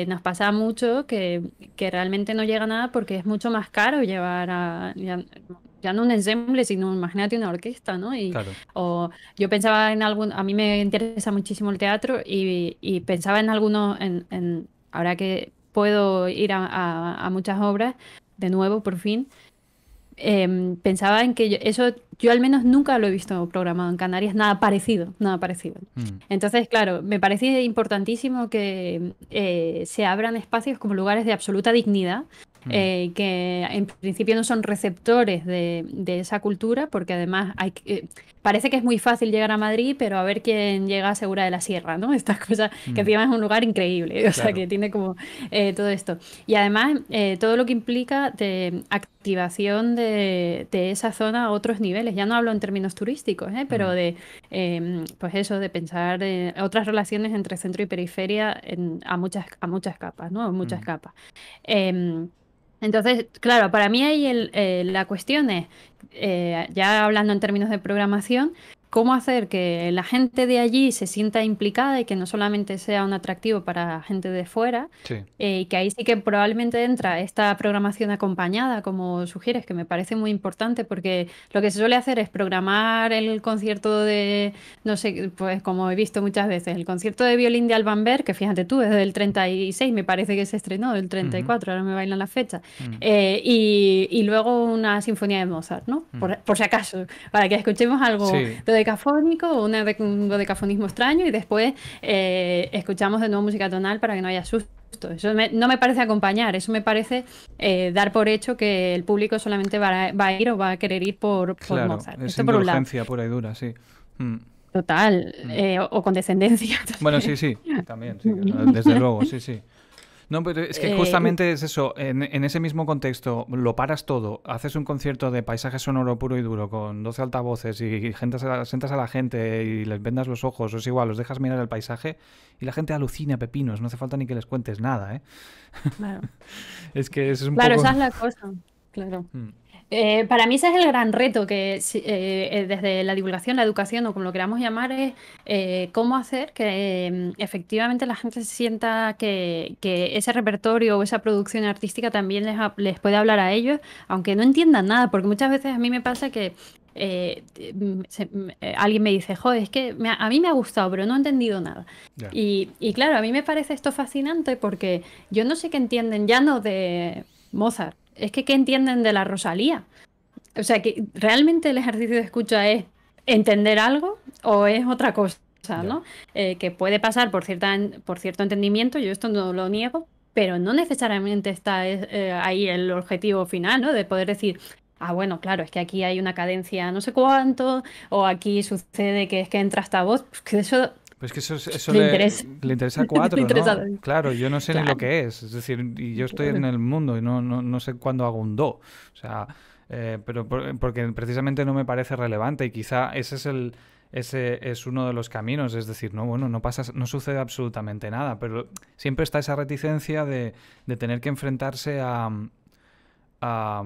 nos pasa mucho que, realmente no llega nada porque es mucho más caro llevar a no un ensemble, sino imagínate una orquesta, ¿no? Y, O yo pensaba en algún, a mí me interesa muchísimo el teatro y, pensaba en algunos, en, ahora que puedo ir a, muchas obras, de nuevo, por fin, em, pensaba en que eso yo al menos nunca lo he visto programado en Canarias, nada parecido, nada parecido. Mm. Entonces, claro, me parece importantísimo que eh, se abran espacios como lugares de absoluta dignidad Mm. Eh, que en principio no son receptores de, esa cultura, porque además hay, eh, parece que es muy fácil llegar a Madrid, pero a ver quién llega Segura de la Sierra, ¿no? Estas cosas, que mm. encima es un lugar increíble, o sea, que tiene como eh, todo esto. Y además, todo lo que implica de activación de, esa zona a otros niveles, ya no hablo en términos turísticos, pero mm. de, em, pues eso, de pensar otras relaciones entre centro y periferia a, muchas, a muchas capas, ¿no? muchas capas. Em, entonces, claro, para mí ahí eh, la cuestión es, eh, ya hablando en términos de programación, cómo hacer que la gente de allí se sienta implicada y que no solamente sea un atractivo para gente de fuera, eh, y que ahí sí que probablemente entra esta programación acompañada, como sugieres, que me parece muy importante, porque lo que se suele hacer es programar el concierto de, no sé, pues como he visto muchas veces, el concierto de violín de Alban Berg, que fíjate tú, es del 36, me parece que se estrenó, del 34, ahora me bailan la fecha. Eh, y, luego una sinfonía de Mozart, ¿no? por, si acaso, para que escuchemos algo un una un decafonismo extraño y después eh, escuchamos de nuevo música tonal para que no haya susto. Eso no me parece acompañar, eso me parece eh, dar por hecho que el público solamente va a, ir o va a querer ir por, Mozart. Esto por un lado. pura y dura, sí. Mm. Total, mm. Eh, o, con descendencia. Bueno, sí, sí, también, desde luego, sí, sí. No, pero es que eh, justamente es eso, en, ese mismo contexto, lo paras todo, haces un concierto de paisaje sonoro puro y duro, con 12 altavoces y sentas a la gente y les vendas los ojos, o es igual, los dejas mirar el paisaje y la gente alucina pepinos, no hace falta ni que les cuentes nada, ¿eh? Claro. es que eso es un claro, esa es la cosa, claro. Mm. Eh, para mí ese es el gran reto que eh, eh, desde la divulgación, la educación o como lo queramos llamar es cómo hacer que mm, efectivamente la gente se sienta que, ese repertorio o esa producción artística también les, puede hablar a ellos, aunque no entiendan nada, porque muchas veces a mí me pasa que mm, mm, alguien me dice, joder, es que a mí me ha gustado, pero no he entendido nada. Y, y, claro, a mí me parece esto fascinante porque yo no sé qué entienden ya no de Mozart, es que ¿qué entienden de la Rosalía? O sea, que realmente el ejercicio de escucha es entender algo o es otra cosa, ¿no? Eh, que puede pasar por, cierta, por cierto entendimiento, yo esto no lo niego, pero no necesariamente está eh, ahí el objetivo final, ¿no? De poder decir, ah, bueno, claro, es que aquí hay una cadencia no sé cuánto, o aquí sucede que es que entra esta voz, pues que eso pues que eso, le, interesa. a cuatro, ¿no? Claro, yo no sé ni lo que es. Es decir, yo estoy en el mundo y no, no, no sé cuándo hago un do. O sea, eh, pero porque precisamente no me parece relevante y quizá ese es el ese es uno de los caminos, es decir, no, bueno, no pasa, no sucede absolutamente nada, pero siempre está esa reticencia de, tener que enfrentarse a, a,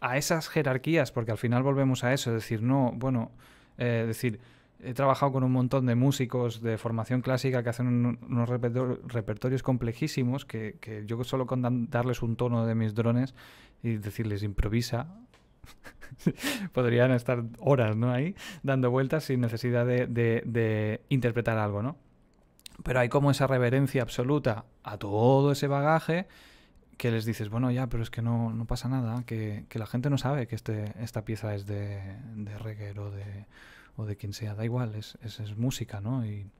a, esas jerarquías, porque al final volvemos a eso, es decir, no, bueno, eh, decir, he trabajado con un montón de músicos de formación clásica que hacen unos repertorios complejísimos que, yo solo con darles un tono de mis drones y decirles improvisa, podrían estar horas ¿no? ahí dando vueltas sin necesidad de, interpretar algo, ¿no? Pero hay como esa reverencia absoluta a todo ese bagaje que les dices, bueno, ya, pero es que no, pasa nada, que, la gente no sabe que este, esta pieza es de, de reggae o de, o de quien sea, da igual, es, es, música, ¿no? Y,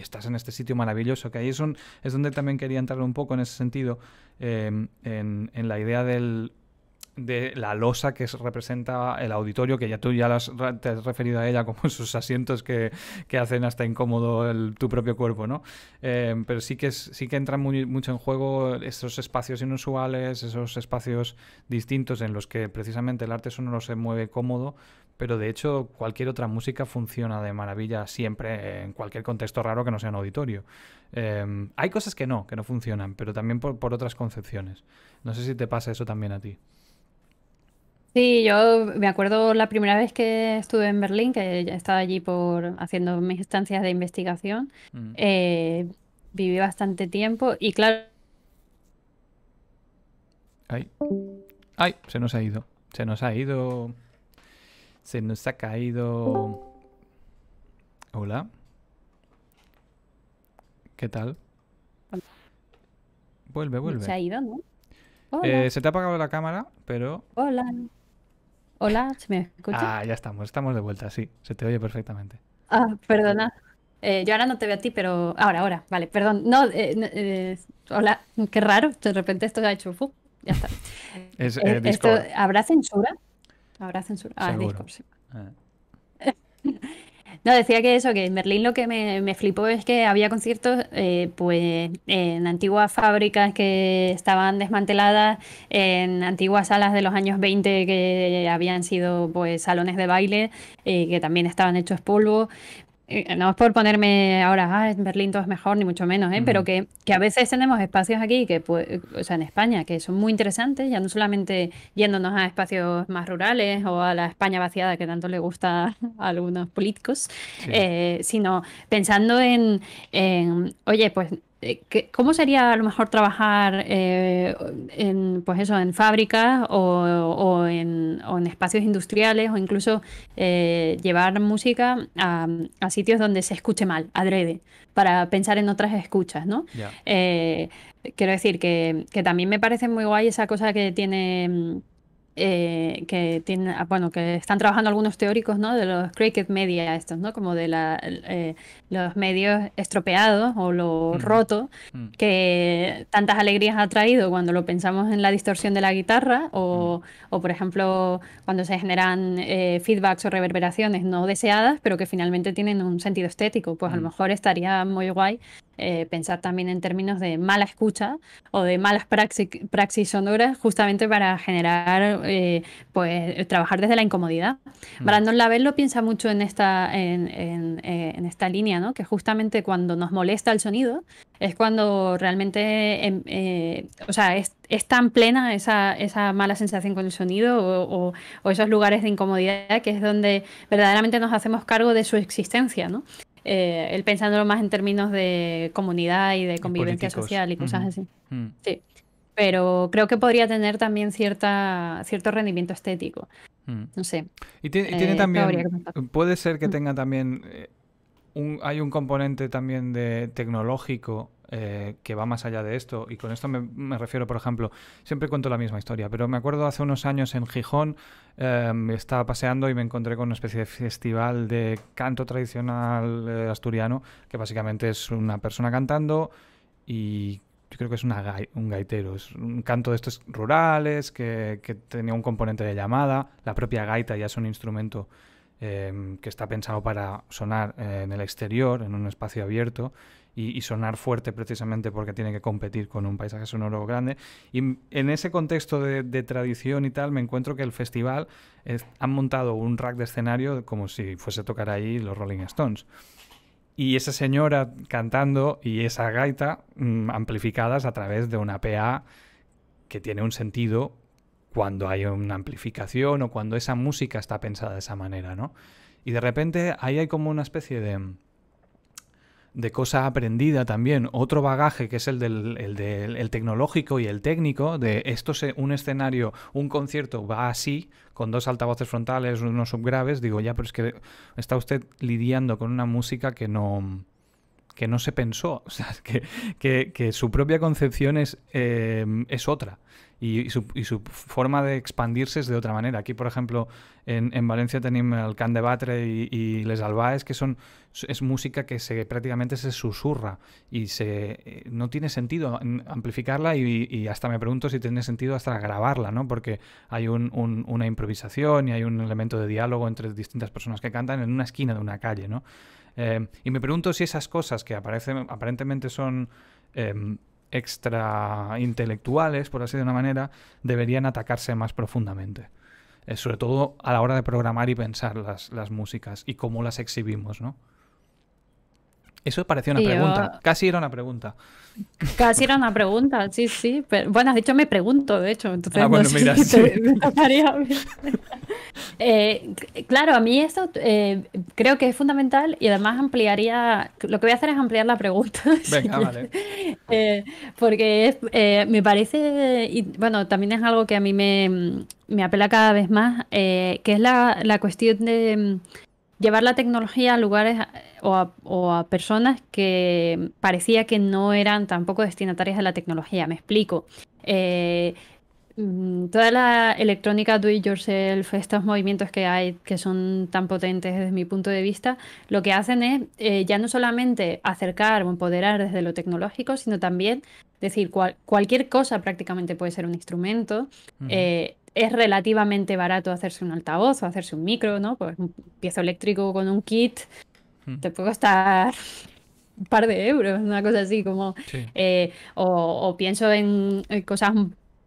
estás en este sitio maravilloso, que ahí es, es donde también quería entrar un poco en ese sentido, em, en, la idea del, de la losa que representa el auditorio, que ya tú ya las, te has referido a ella como sus asientos que, hacen hasta incómodo el, tu propio cuerpo, ¿no? Em, pero sí que, sí que entran muy, mucho en juego esos espacios inusuales, esos espacios distintos en los que precisamente el arte solo se mueve cómodo, pero de hecho cualquier otra música funciona de maravilla siempre en cualquier contexto raro que no sea un auditorio. Em, hay cosas que no, que no funcionan, pero también por, otras concepciones. No sé si te pasa eso también a ti. Sí, yo me acuerdo la primera vez que estuve en Berlín, que estaba allí por haciendo mis estancias de investigación, mm. eh, viví bastante tiempo y claro. Ay. Ay, se nos ha ido. Se nos ha ido. Se nos ha caído... Hola. ¿Qué tal? Vuelve, vuelve. Se ha ido, ¿no? Eh, se te ha apagado la cámara, pero... Hola. Hola, ¿se me escucha? Ah, ya estamos, estamos de vuelta, sí. Se te oye perfectamente. Ah, perdona. Eh, yo ahora no te veo a ti, pero ahora, ahora, vale, perdón. No, eh, hola, qué raro, de repente esto ha hecho, ya está. esto, ¿Habrá censura? Habrá censura. Ah, No, decía que eso, que en Berlín lo que me, me flipó es que había conciertos eh, pues, en antiguas fábricas que estaban desmanteladas, en antiguas salas de los años 20 que habían sido pues, salones de baile, eh, que también estaban hechos polvo, no es por ponerme ahora, ah, en Berlín todo es mejor, ni mucho menos, ¿eh? pero que, a veces tenemos espacios aquí, que, pues, o sea, en España, que son muy interesantes, ya no solamente yéndonos a espacios más rurales o a la España vaciada que tanto le gusta a algunos políticos, eh, sino pensando en, oye, pues eh, ¿Cómo sería a lo mejor trabajar eh, en, pues eso, en fábricas o, en, espacios industriales o incluso eh, llevar música a, sitios donde se escuche mal, adrede, para pensar en otras escuchas, ¿no? quiero decir que, también me parece muy guay esa cosa que tiene eh, que tiene, ah, bueno, que están trabajando algunos teóricos, ¿no? De los cricket media estos, ¿no? Como de eh, los medios estropeados o lo mm. roto mm. que tantas alegrías ha traído cuando lo pensamos en la distorsión de la guitarra mm. o, por ejemplo, cuando se generan eh, feedbacks o reverberaciones no deseadas, pero que finalmente tienen un sentido estético. Pues a lo mejor estaría muy guay pensar también en términos de mala escucha o de malas praxis sonoras, justamente para generar eh, pues trabajar desde la incomodidad. Mm. Brandon lo piensa mucho en esta, eh, en, esta línea, ¿no? que justamente cuando nos molesta el sonido es cuando realmente, em, eh, o sea, es, tan plena esa, mala sensación con el sonido o, esos lugares de incomodidad que es donde verdaderamente nos hacemos cargo de su existencia, ¿no? él pensándolo más en términos de comunidad y de convivencia social y cosas así. Mm. Sí pero creo que podría tener también cierta, cierto rendimiento estético. Mm. No sé. Y, tiene, eh, también, puede ser que tenga también, eh, un, hay un componente también de tecnológico eh, que va más allá de esto. Y con esto me, refiero, por ejemplo, siempre cuento la misma historia, pero me acuerdo hace unos años en Gijón, eh, estaba paseando y me encontré con una especie de festival de canto tradicional asturiano, que básicamente es una persona cantando y yo creo que es una un gaitero, es un canto de estos rurales que, tenía un componente de llamada, la propia gaita ya es un instrumento em, que está pensado para sonar eh, en el exterior, en un espacio abierto, y, sonar fuerte precisamente porque tiene que competir con un paisaje sonoro grande. Y en ese contexto de, tradición y tal, me encuentro que el festival eh, han montado un rack de escenario como si fuese a tocar ahí los Rolling Stones y esa señora cantando y esa gaita mm, amplificadas a través de una PA que tiene un sentido cuando hay una amplificación o cuando esa música está pensada de esa manera, ¿no? Y de repente ahí hay como una especie de de cosa aprendida también, otro bagaje que es el del tecnológico y el técnico, de esto es un escenario, un concierto va así, con dos altavoces frontales, unos subgraves, digo, ya, pero es que está usted lidiando con una música que no que no se pensó, o sea, que, que, su propia concepción es, eh, es otra y su, forma de expandirse es de otra manera. Aquí, por ejemplo, en, Valencia tenemos el Can de Batre y, Les Albaes, que son es música que se prácticamente se susurra y se eh, no tiene sentido amplificarla y, hasta me pregunto si tiene sentido hasta grabarla, ¿no? Porque hay una improvisación y hay un elemento de diálogo entre distintas personas que cantan en una esquina de una calle, ¿no? Eh, y me pregunto si esas cosas que aparecen, aparentemente son... Em, extra intelectuales, por así de una manera, deberían atacarse más profundamente. Eh, sobre todo a la hora de programar y pensar las, las músicas y cómo las exhibimos, ¿no? Eso parecía una pregunta. Casi era una pregunta. Casi era una pregunta, sí, sí. bueno, has dicho me pregunto, de hecho. ah, bueno, mira, claro, a mí eso eh, creo que es fundamental y además ampliaría. Lo que voy a hacer es ampliar la pregunta. Venga, vale. Eh, porque eh, me parece. Y, bueno, también es algo que a mí me, apela cada vez más, que es la, la cuestión de mm, llevar la tecnología a lugares o a, personas que parecía que no eran tampoco destinatarias de la tecnología. Me explico. Eh, mm, toda la electrónica do it yourself, estos movimientos que hay que son tan potentes desde mi punto de vista, lo que hacen es eh, ya no solamente acercar o empoderar desde lo tecnológico, sino también decir cualquier cosa prácticamente puede ser un instrumento. Eh, es relativamente barato hacerse un altavoz o hacerse un micro, ¿no? Pues un piezo eléctrico con un kit Mm. te puede costar un par de euros, una cosa así, como. Eh, o, pienso en cosas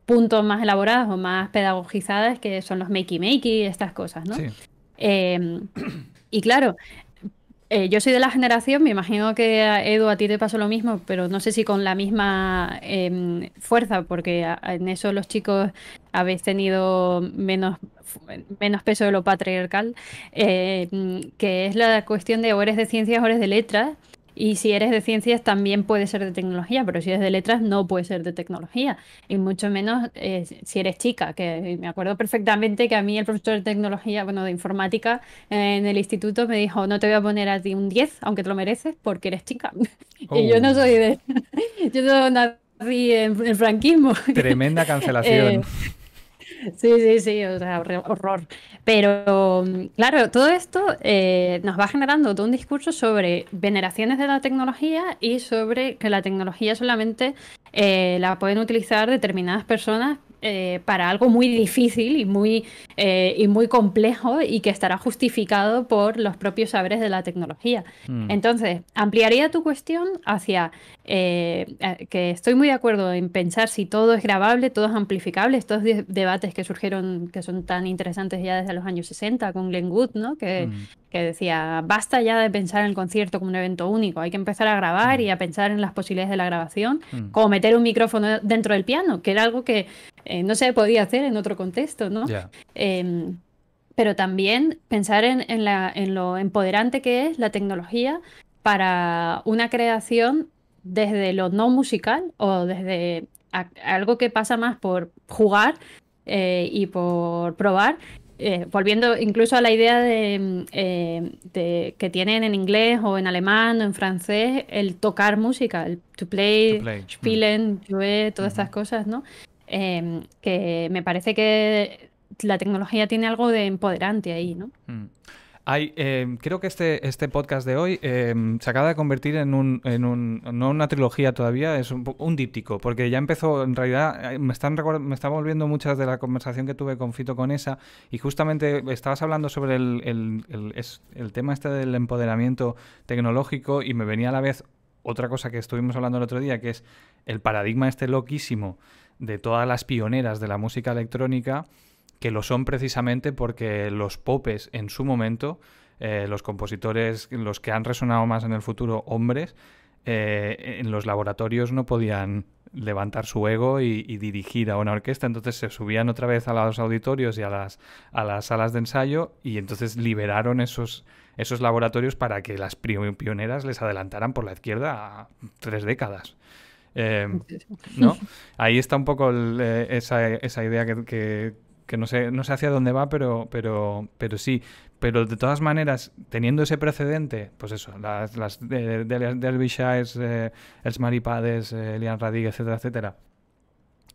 puntos más elaboradas o más pedagogizadas que son los makey-makey, estas cosas, ¿no? Em, y claro, eh, yo soy de la generación, me imagino que a Edu a ti te pasó lo mismo, pero no sé si con la misma em, fuerza, porque en eso los chicos habéis tenido menos menos peso de lo patriarcal, eh, que es la cuestión de o eres de ciencias o eres de letras. Y si eres de ciencias también puede ser de tecnología, pero si eres de letras no puede ser de tecnología. Y mucho menos eh, si eres chica, que me acuerdo perfectamente que a mí el profesor de tecnología, bueno, de informática eh, en el instituto me dijo, no te voy a poner a ti un 10, aunque te lo mereces, porque eres chica. y yo no oh. soy de... yo no nací en franquismo. Tremenda cancelación. Sí, sí, sí, o sea, horror. Pero claro, todo esto eh, nos va generando todo un discurso sobre veneraciones de la tecnología y sobre que la tecnología solamente eh, la pueden utilizar determinadas personas eh, para algo muy difícil y muy, eh, y muy complejo y que estará justificado por los propios saberes de la tecnología. Mm. Entonces, ampliaría tu cuestión hacia eh, que estoy muy de acuerdo en pensar si todo es grabable, todo es amplificable, estos debates que surgieron, que son tan interesantes ya desde los años 60 con Glenn Wood, ¿no? que, mm que decía, basta ya de pensar en el concierto como un evento único, hay que empezar a grabar y mm. a pensar en las posibilidades de la grabación, mm. como meter un micrófono dentro del piano, que era algo que eh, no se podía hacer en otro contexto, ¿no? Em, pero también pensar en, lo empoderante que es la tecnología para una creación desde lo no musical o desde algo que pasa más por jugar eh, y por probar eh, volviendo incluso a la idea mm, eh, de, que tienen en inglés o en alemán o en francés, el tocar música, el to play, mm. spielen, jouer, todas estas cosas, ¿no? Em, que me parece que la tecnología tiene algo de empoderante ahí, ¿no? Mm. Hay, em, creo que este, este podcast de hoy em, se acaba de convertir en un, en un, no una trilogía todavía, es un, díptico, porque ya empezó, en realidad, eh, me están me está volviendo muchas de la conversación que tuve con Fito con esa, y justamente estabas hablando sobre el, el tema este del empoderamiento tecnológico y me venía a la vez otra cosa que estuvimos hablando el otro día, que es el paradigma este loquísimo de todas las pioneras de la música electrónica que lo son precisamente porque los popes en su momento, eh, los compositores, los que han resonado más en el futuro hombres, eh, en los laboratorios no podían levantar su ego y, dirigir a una orquesta. Entonces se subían otra vez a los auditorios y a las, a las salas de ensayo y entonces liberaron esos, esos laboratorios para que las pioneras les adelantaran por la izquierda a tres décadas. Eh, ¿no? Ahí está un poco esa, idea que, que no sé, no sé hacia dónde va, pero, pero, pero sí. Pero de todas maneras, teniendo ese precedente, pues eso, las, las de, de, Derbyshires, eh, eh, Elian Radig, etcétera, etcétera,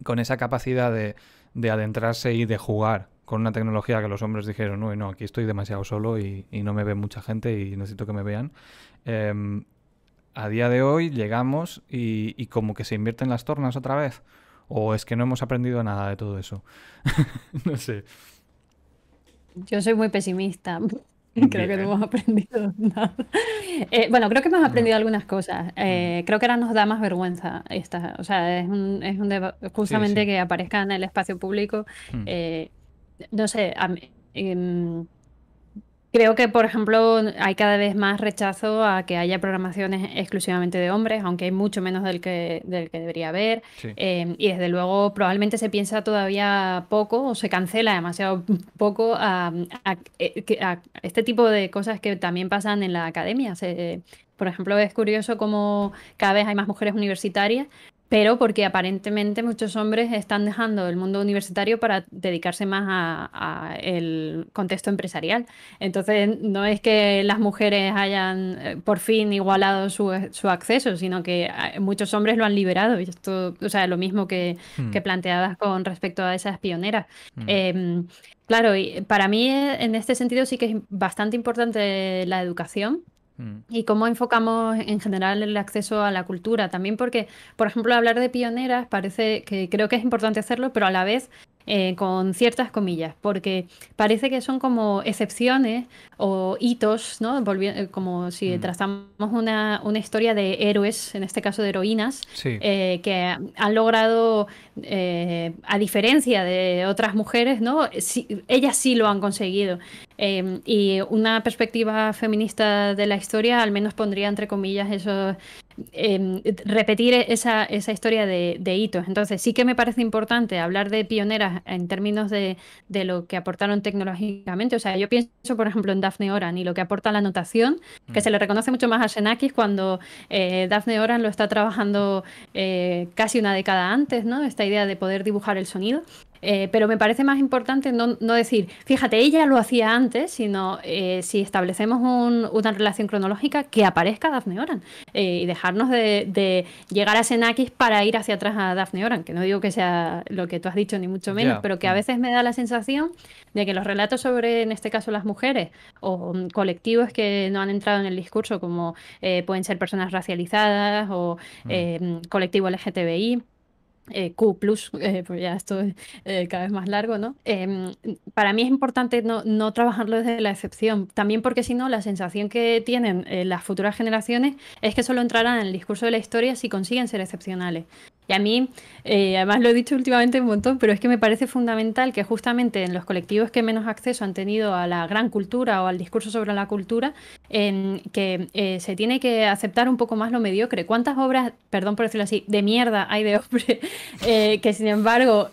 con esa capacidad de, de, adentrarse y de jugar con una tecnología que los hombres dijeron, uy, no, aquí estoy demasiado solo y, no me ve mucha gente y necesito que me vean. Em, a día de hoy llegamos y, y como que se invierten las tornas otra vez. O es que no hemos aprendido nada de todo eso. no sé. Yo soy muy pesimista. Creo que no hemos aprendido nada. Eh, bueno, creo que hemos aprendido algunas cosas. Eh, mm. Creo que ahora nos da más vergüenza. Esta, o sea, es un, es justamente que aparezca en el espacio público. Mm. Eh, no sé, em, Creo que, por ejemplo, hay cada vez más rechazo a que haya programaciones exclusivamente de hombres, aunque hay mucho menos del que, del que debería haber. Eh, y desde luego, probablemente se piensa todavía poco o se cancela demasiado poco eh, a, este tipo de cosas que también pasan en la academia. por ejemplo, es curioso cómo cada vez hay más mujeres universitarias, pero porque aparentemente muchos hombres están dejando el mundo universitario para dedicarse más al contexto empresarial. Entonces, no es que las mujeres hayan eh, por fin igualado su, acceso, sino que eh, muchos hombres lo han liberado. Y esto, o sea, lo mismo que, hmm. planteabas con respecto a esas pioneras. Hmm. Em, claro, y para mí eh, en este sentido sí que es bastante importante la educación Mm. y cómo enfocamos en general el acceso a la cultura. También porque, por ejemplo, hablar de pioneras parece que creo que es importante hacerlo, pero a la vez eh, con ciertas comillas, porque parece que son como excepciones o hitos, ¿no? Eh, como si mm. trazamos una, una, historia de héroes, en este caso de heroínas, eh, que han logrado, a diferencia de otras mujeres, ¿no? ellas sí lo han conseguido. Em, y una perspectiva feminista de la historia, al menos pondría entre comillas eso, em, repetir esa, esa historia de, hitos. Entonces, sí que me parece importante hablar de pioneras en términos de, de, lo que aportaron tecnológicamente. O sea, yo pienso, por ejemplo, en Daphne Oran y lo que aporta la notación, que mm. se le reconoce mucho más a Xenakis cuando eh, Daphne Oran lo está trabajando eh, casi una década antes, ¿no? Esta idea de poder dibujar el sonido. Eh, pero me parece más importante no, no, decir, fíjate, ella lo hacía antes, sino eh, si establecemos una relación cronológica, que aparezca Daphne Oran eh, y dejarnos de, de, llegar a Senakis para ir hacia atrás a Daphne Oran, que no digo que sea lo que tú has dicho, ni mucho menos, pero que a mm. veces me da la sensación de que los relatos sobre, en este caso, las mujeres o mm, colectivos que no han entrado en el discurso, como pueden ser personas racializadas o mm. colectivo LGTBI, eh, Q plus, eh, pues ya esto es eh, cada vez más largo, ¿no? Em, para mí es importante no, no, trabajarlo desde la excepción, también porque si no, la sensación que tienen las futuras generaciones es que solo entrarán en el discurso de la historia si consiguen ser excepcionales. Y a mí, eh, además lo he dicho últimamente un montón, pero es que me parece fundamental que justamente en los colectivos que menos acceso han tenido a la gran cultura o al discurso sobre la cultura, que eh, se tiene que aceptar un poco más lo mediocre. ¿Cuántas obras, perdón por decirlo así, de mierda hay de hombre eh, que sin embargo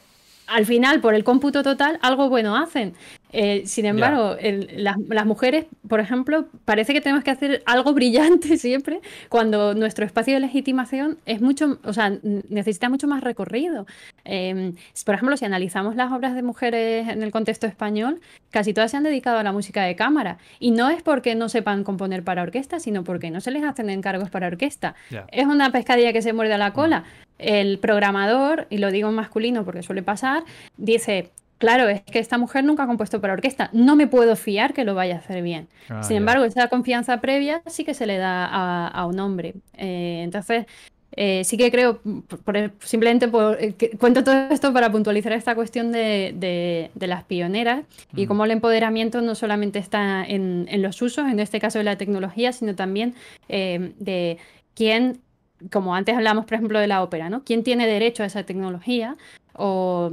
al final, por el cómputo total, algo bueno hacen. Eh, sin embargo, las, mujeres, por ejemplo, parece que tenemos que hacer algo brillante siempre cuando nuestro espacio de legitimación es mucho, o sea, necesita mucho más recorrido. Em, por ejemplo, si analizamos las obras de mujeres en el contexto español, casi todas se han dedicado a la música de cámara. Y no es porque no sepan componer para orquesta, sino porque no se les hacen encargos para orquesta. Es una pescadilla que se muerde a la mm. cola. El programador, y lo digo en masculino porque suele pasar, dice, claro, es que esta mujer nunca ha compuesto para orquesta, no me puedo fiar que lo vaya a hacer bien. Ah, Sin embargo, esa confianza previa sí que se le da a, un hombre. Eh, entonces, eh, sí que creo, simplemente eh, cuento todo esto para puntualizar esta cuestión de, las pioneras y mm. cómo el empoderamiento no solamente está en, los usos, en este caso de la tecnología, sino también de quién, como antes hablamos, por ejemplo, de la ópera, ¿no? ¿Quién tiene derecho a esa tecnología? O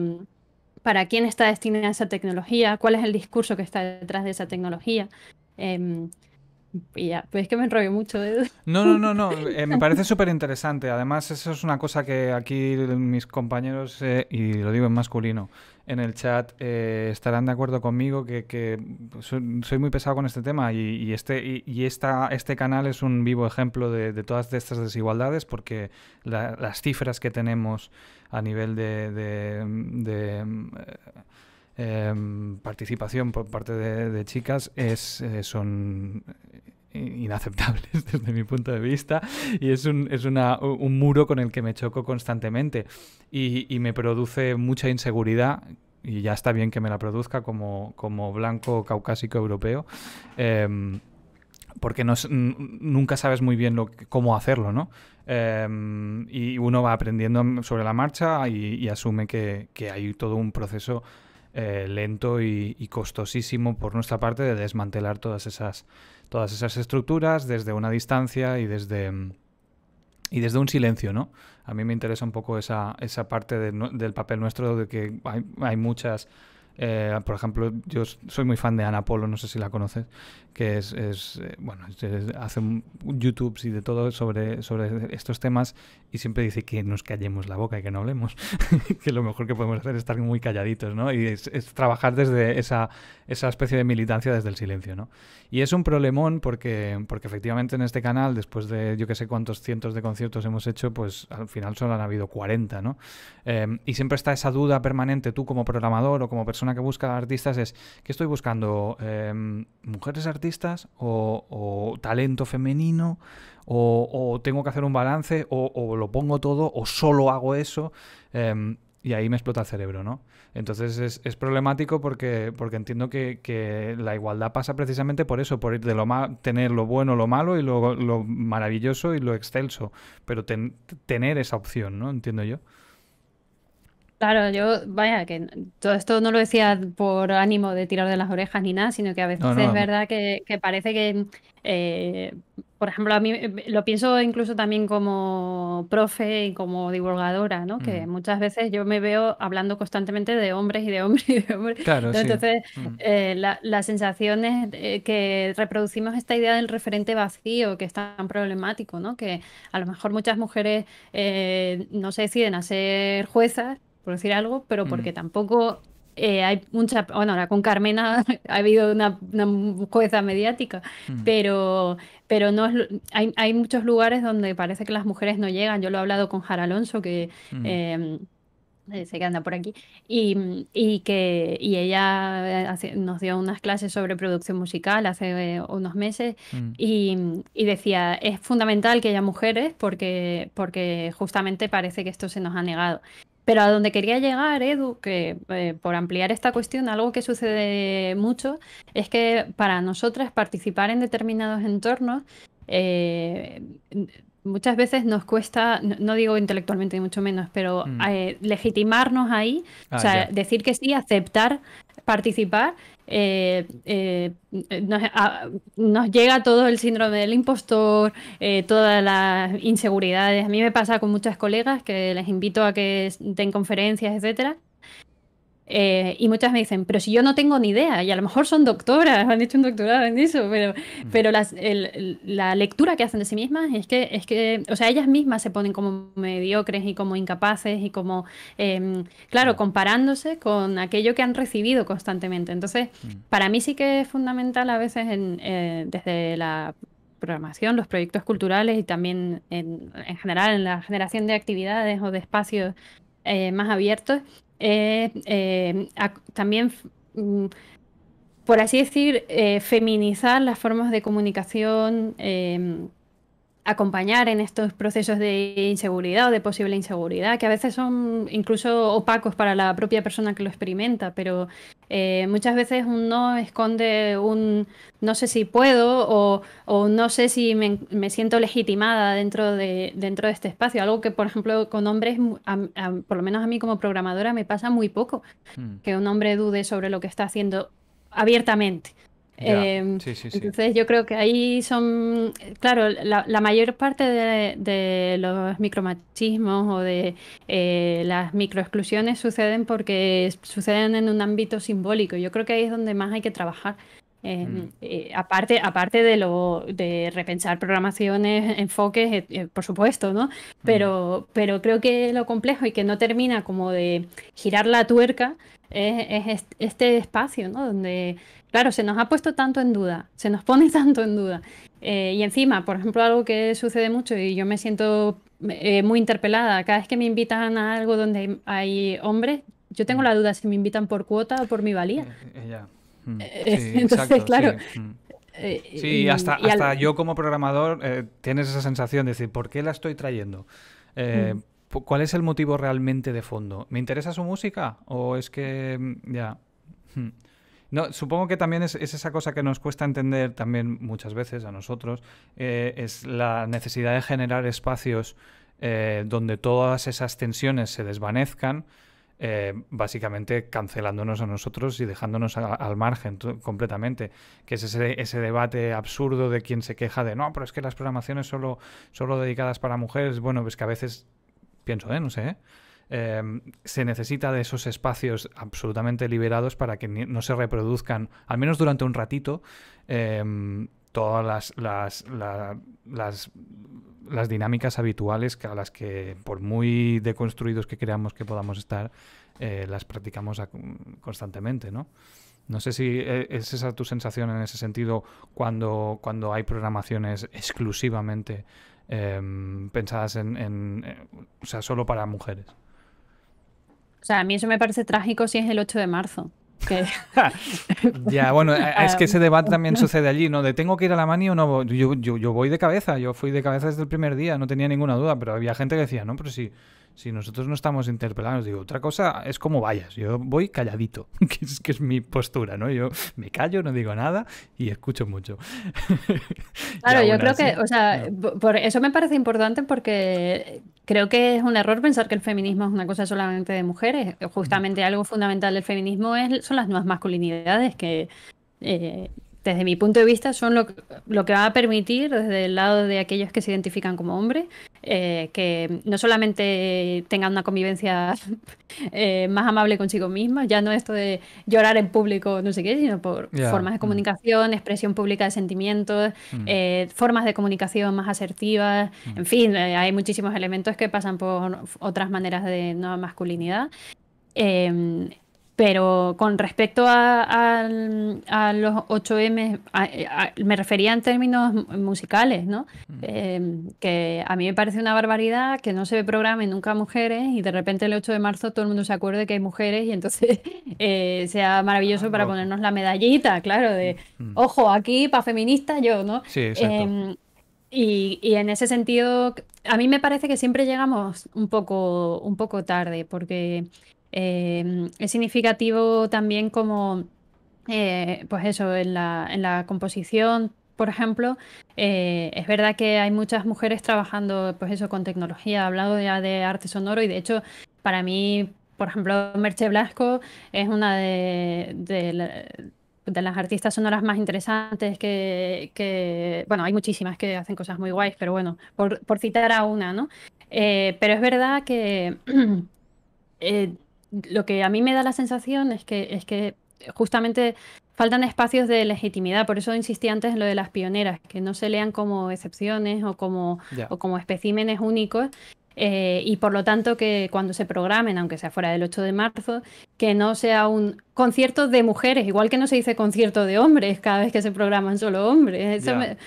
para quién está destinada esa tecnología, cuál es el discurso que está detrás de esa tecnología. Em, ya, pues que me enrollo mucho. No, no, no, no. Eh, me parece súper interesante. Además, eso es una cosa que aquí mis compañeros, eh, y lo digo en masculino, en el chat eh, estarán de acuerdo conmigo que, soy, muy pesado con este tema y, este, y, esta, este canal es un vivo ejemplo de, todas estas desigualdades porque las cifras que tenemos a nivel de, eh, em, participación por parte de, chicas es, eh, son inaceptables desde mi punto de vista y es un, muro con el que me choco constantemente y, me produce mucha inseguridad y ya está bien que me la produzca como, como blanco caucásico europeo. Em, porque no nunca sabes muy bien cómo hacerlo, ¿no? Em, y uno va aprendiendo sobre la marcha y, asume que, hay todo un proceso eh, lento y, costosísimo por nuestra parte de desmantelar todas esas, todas esas estructuras desde una distancia y desde, em, y desde un silencio, ¿no? A mí me interesa un poco esa, parte del papel nuestro de que hay, hay muchas eh, por ejemplo, yo soy muy fan de Ana Polo, no sé si la conoces, que es, eh, bueno, hace un, YouTube y de todo sobre, sobre estos temas y siempre dice que nos callemos la boca y que no hablemos, que lo mejor que podemos hacer es estar muy calladitos, ¿no? Y es, trabajar desde esa, esa especie de militancia desde el silencio, ¿no? Y es un problemón porque, porque efectivamente en este canal, después de yo que sé cuántos cientos de conciertos hemos hecho, pues al final solo han habido 40, ¿no? Eh, y siempre está esa duda permanente, tú como programador o como persona que busca artistas es, que estoy buscando? Em, ¿Mujeres artistas o, talento femenino? O, tengo que hacer un balance? O, lo pongo todo? ¿O solo hago eso? Em, y ahí me explota el cerebro, ¿no? Entonces es, problemático porque, porque entiendo que, la igualdad pasa precisamente por eso, por ir de lo tener lo bueno, lo malo y lo, lo maravilloso y lo excelso, pero tener esa opción, ¿no? Entiendo yo. Claro, yo, vaya, que todo esto no lo decía por ánimo de tirar de las orejas ni nada, sino que a veces es verdad que, parece que, eh, por ejemplo, a mí eh, lo pienso incluso también como profe y como divulgadora, ¿no? Que mm. muchas veces yo me veo hablando constantemente de hombres y de hombres y de hombres. Claro, Entonces, sí. Mm. sensaciones eh, la, sensación es que reproducimos esta idea del referente vacío, que es tan problemático, ¿no? Que a lo mejor muchas mujeres no se deciden a ser juezas por decir algo, pero porque mm. tampoco eh, hay mucha, bueno, ahora con Carmena ha habido una, una mediática, mm. pero, pero no hay, hay, muchos lugares donde parece que las mujeres no llegan. Yo lo he hablado con Jara Alonso, que mm. em, eh, sé que anda por aquí, y, que y ella eh, nos dio unas clases sobre producción musical hace unos meses y, y, decía, es fundamental que haya mujeres porque, porque justamente parece que esto se nos ha negado. Pero a donde quería llegar, Edu, que eh, por ampliar esta cuestión, algo que sucede mucho es que para nosotras participar en determinados entornos eh, muchas veces nos cuesta, no digo intelectualmente ni mucho menos, pero mm. eh, legitimarnos ahí, o ah, sea, decir que sí, aceptar participar eh, eh nos, llega todo el síndrome del impostor, eh, todas las inseguridades. A mí me pasa con muchas colegas que les invito a que den conferencias, etcétera, eh, y muchas me dicen, pero si yo no tengo ni idea, y a lo mejor son doctoras, han hecho un doctorado en eso, pero, mm. la lectura que hacen de sí mismas es que, es que, o sea, ellas mismas se ponen como mediocres y como incapaces y como, em, claro, mm. comparándose con aquello que han recibido constantemente. Entonces, mm. para mí sí que es fundamental a veces eh, desde la programación, los proyectos culturales y también en, general en la generación de actividades o de espacios eh, más abiertos, eh, eh, también, mm, por así decir, eh, feminizar las formas de comunicación em, acompañar en estos procesos de inseguridad o de posible inseguridad, que a veces son incluso opacos para la propia persona que lo experimenta, pero eh, muchas veces uno esconde un no sé si puedo o, no sé si me, siento legitimada dentro de, dentro de este espacio, algo que por ejemplo con hombres, por lo menos a mí como programadora me pasa muy poco, mm. que un hombre dude sobre lo que está haciendo abiertamente. Em, entonces yo creo que ahí son, claro, la, mayor parte de, los micromachismos o de eh, las microexclusiones suceden porque suceden en un ámbito simbólico. Yo creo que ahí es donde más hay que trabajar. Em, mm. eh, aparte, aparte de lo de repensar programaciones, enfoques, eh, eh, por supuesto, ¿no? Mm. Pero, pero creo que lo complejo y que no termina como de girar la tuerca es, este espacio, ¿no? Donde, claro, se nos ha puesto tanto en duda, se nos pone tanto en duda. Eh, y encima, por ejemplo, algo que sucede mucho y yo me siento eh, muy interpelada, cada vez que me invitan a algo donde hay hombres, yo tengo mm. la duda si me invitan por cuota o por mi valía. Eh, mm. Entonces, claro, sí. Mm. hasta, hasta yo como programador tienes esa sensación de decir, ¿por qué la estoy trayendo? ¿Cuál es el motivo realmente de fondo? ¿Me interesa su música? ¿O es que... Mm, ya... Hmm. No, supongo que también es, esa cosa que nos cuesta entender también muchas veces a nosotros, eh, es la necesidad de generar espacios eh, donde todas esas tensiones se desvanezcan, eh, básicamente cancelándonos a nosotros y dejándonos al margen completamente, que es ese, debate absurdo de quien se queja de, no, pero es que las programaciones solo, solo dedicadas para mujeres, bueno, pues que a veces pienso, ¿eh? no sé, ¿eh? em, se necesita de esos espacios absolutamente liberados para que no se reproduzcan, al menos durante un ratito, em, todas las, las, dinámicas habituales que a las que, por muy deconstruidos que creamos que podamos estar, eh, las practicamos constantemente, ¿no? sé si es esa tu sensación en ese sentido cuando, cuando hay programaciones exclusivamente Em, pensadas en, eh, O sea, solo para mujeres. O sea, a mí eso me parece trágico si es el 8 de marzo. ya, bueno, eh, es que ese em. debate también sucede allí, ¿no? De tengo que ir a la mani o no. Yo, yo, yo voy de cabeza, yo fui de cabeza desde el primer día, no tenía ninguna duda, pero había gente que decía, no, pero sí. Si si nosotros no estamos interpelados, digo, otra cosa es como vayas. Yo voy calladito, que es, mi postura, ¿no? Yo me callo, no digo nada y escucho mucho. claro, yo creo que, o sea, por eso me parece importante porque creo que es un error pensar que el feminismo es una cosa solamente de mujeres. Justamente algo fundamental del feminismo es, son las nuevas masculinidades que eh, desde mi punto de vista, son lo, que va a permitir, desde el lado de aquellos que se identifican como hombres, eh, que no solamente tengan una convivencia eh, más amable consigo misma, ya no esto de llorar en público, no sé qué, sino por formas de mm. comunicación, expresión pública de sentimientos, mm. eh, formas de comunicación más asertivas, mm. en fin, hay muchísimos elementos que pasan por otras maneras de nueva masculinidad. Em, pero con respecto a, los 8M, me refería en términos musicales, ¿no? Mm. Em, que a mí me parece una barbaridad que no se programen nunca mujeres y de repente el 8 de marzo todo el mundo se acuerde que hay mujeres y entonces eh, sea maravilloso para ponernos la medallita, claro, de mm, mm. ojo, aquí para feminista yo, ¿no? Sí, exacto. Em, y, en ese sentido, a mí me parece que siempre llegamos un poco, un poco tarde, porque Em, es significativo también como, eh, pues eso, en la, composición, por ejemplo, eh, es verdad que hay muchas mujeres trabajando, pues eso, con tecnología, he hablado ya de arte sonoro y de hecho, para mí, por ejemplo, Merche Blasco es una de, de, las artistas sonoras más interesantes que, bueno, hay muchísimas que hacen cosas muy guays, pero bueno, por, citar a una, ¿no? Eh, pero es verdad que... lo que a mí me da la sensación es que, es que justamente faltan espacios de legitimidad, por eso insistí antes en lo de las pioneras, que no se lean como excepciones o como, como especímenes únicos. Eh, y por lo tanto que cuando se programen, aunque sea fuera del 8 de marzo, que no sea un concierto de mujeres, igual que no se dice concierto de hombres cada vez que se programan solo hombres.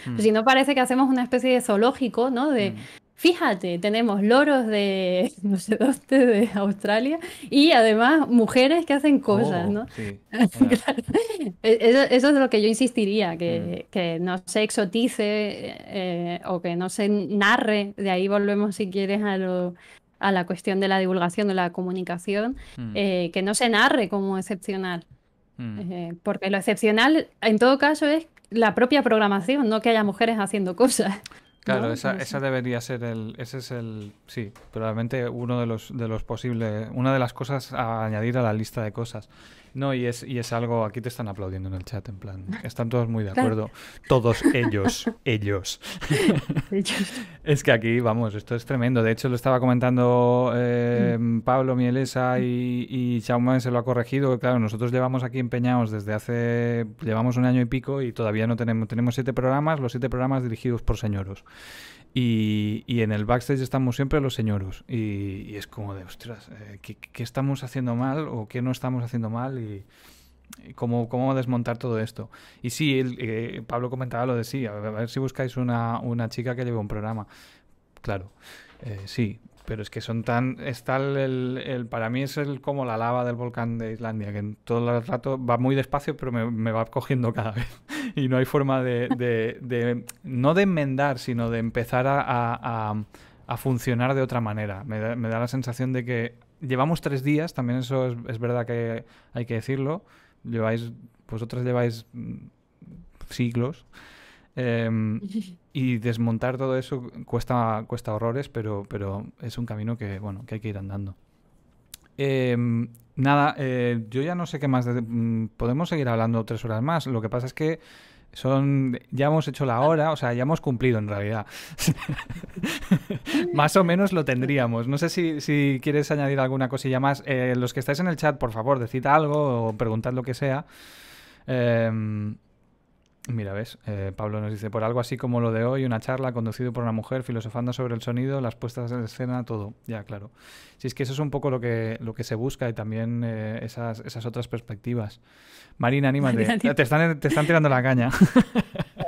Mm. Si no parece que hacemos una especie de zoológico, ¿no? De, mm. Fíjate, tenemos loros de, no sé dónde, de Australia y además mujeres que hacen cosas, oh, ¿no? E-, eso, es lo que yo insistiría, que, mm. no se exotice eh, eh, o que no se narre, de ahí volvemos si quieres a, la cuestión de la divulgación, de la comunicación, mm. eh, que no se narre como excepcional. Mm. porque lo excepcional, en todo caso, es la propia programación, no que haya mujeres haciendo cosas. Claro, esa, esa, debería ser el, ese es el, sí, probablemente uno de los, de los posibles, una de las cosas a añadir a la lista de cosas. No, y es, y es algo, aquí te están aplaudiendo en el chat, en plan, están todos muy de acuerdo. Todos ellos, ellos. es que aquí, vamos, esto es tremendo. De hecho, lo estaba comentando eh, mm. Pablo Mielesa mm. y, y Jaume se lo ha corregido. Claro, nosotros llevamos aquí empeñados desde hace, llevamos un año y pico y todavía no tenemos, tenemos siete programas, los siete programas dirigidos por señoros. Y, y, en el backstage estamos siempre los señoros. Y, es como de, ostras, eh, ¿qué, estamos haciendo mal o qué no estamos haciendo mal? Y, cómo, cómo, desmontar todo esto. Y sí, eh, Pablo comentaba lo de sí, a ver, si buscáis una, chica que lleve un programa. Claro, eh, sí, pero es que son tan. el, para mí es el, como la lava del volcán de Islandia, que todo el rato va muy despacio, pero me, va cogiendo cada vez. Y no hay forma de. de, no de enmendar, sino de empezar a, funcionar de otra manera. Me da, me da, la sensación de que llevamos tres días, también eso es, es verdad que hay que decirlo. Lleváis. Vosotros lleváis mm, siglos. Em, y desmontar todo eso cuesta, cuesta horrores, pero, pero es un camino que, bueno, hay que ir andando. Em, nada, eh, yo ya no sé qué más. Mm, podemos seguir hablando tres horas más. Lo que pasa es que son ya hemos hecho la hora, o sea, ya hemos cumplido en realidad. más o menos lo tendríamos. No sé si, quieres añadir alguna cosilla más. Eh, los que estáis en el chat, por favor, decid algo o preguntad lo que sea. Eh, Mira, ves, eh, Pablo nos dice, por algo así como lo de hoy, una charla conducido por una mujer, filosofando sobre el sonido, las puestas en escena, todo. Ya, claro. Si es que eso es un poco lo que, lo que se busca y también eh, esas, esas, otras perspectivas. Marina, anímate. te, están, te están tirando la caña.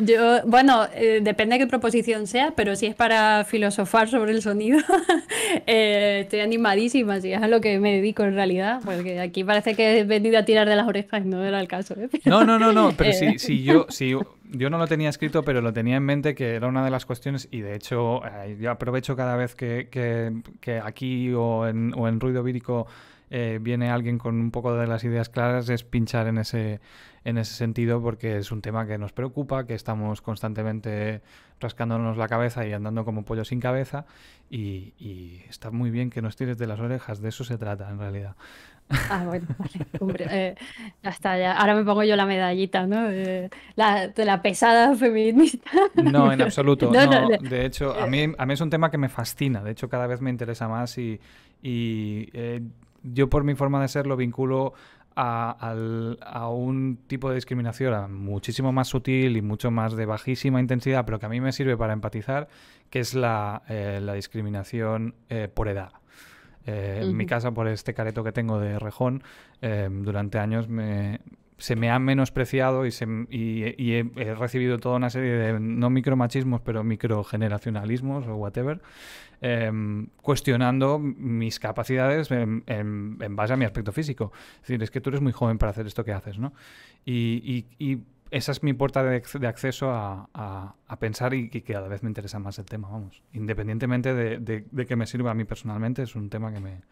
Yo, bueno, eh, depende de qué proposición sea, pero si es para filosofar sobre el sonido, eh, estoy animadísima, si es a lo que me dedico en realidad, porque aquí parece que he venido a tirar de las orejas, no era el caso. ¿eh? No, no, no, no, pero si, si yo... Si yo no lo tenía escrito, pero lo tenía en mente que era una de las cuestiones y de hecho yo aprovecho cada vez que, que, aquí o en, o en Ruido Vírico eh, viene alguien con un poco de las ideas claras, es pinchar en ese, en ese sentido porque es un tema que nos preocupa, que estamos constantemente rascándonos la cabeza y andando como pollo sin cabeza y, está muy bien que nos tires de las orejas, de eso se trata en realidad. Ah, bueno, vale. hasta eh, Ahora me pongo yo la medallita, ¿no? de eh, la pesada feminista. No, en absoluto. De hecho, a mí, a mí es un tema que me fascina. De hecho, cada vez me interesa más y, yo por mi forma de ser lo vinculo a, un tipo de discriminación muchísimo más sutil y mucho más de bajísima intensidad, pero que a mí me sirve para empatizar, que es la, eh, discriminación eh, por edad. Eh, en mi casa, por este careto que tengo de rejón, durante años me, se me ha menospreciado y, se, he, recibido toda una serie de, no micromachismos, pero microgeneracionalismos o whatever, em, cuestionando mis capacidades en, base a mi aspecto físico. Es decir, es que tú eres muy joven para hacer esto que haces, ¿no? y, y esa es mi puerta de, acceso a, pensar y, que cada vez me interesa más el tema, vamos. Independientemente de, que me sirva a mí personalmente, es un tema que me,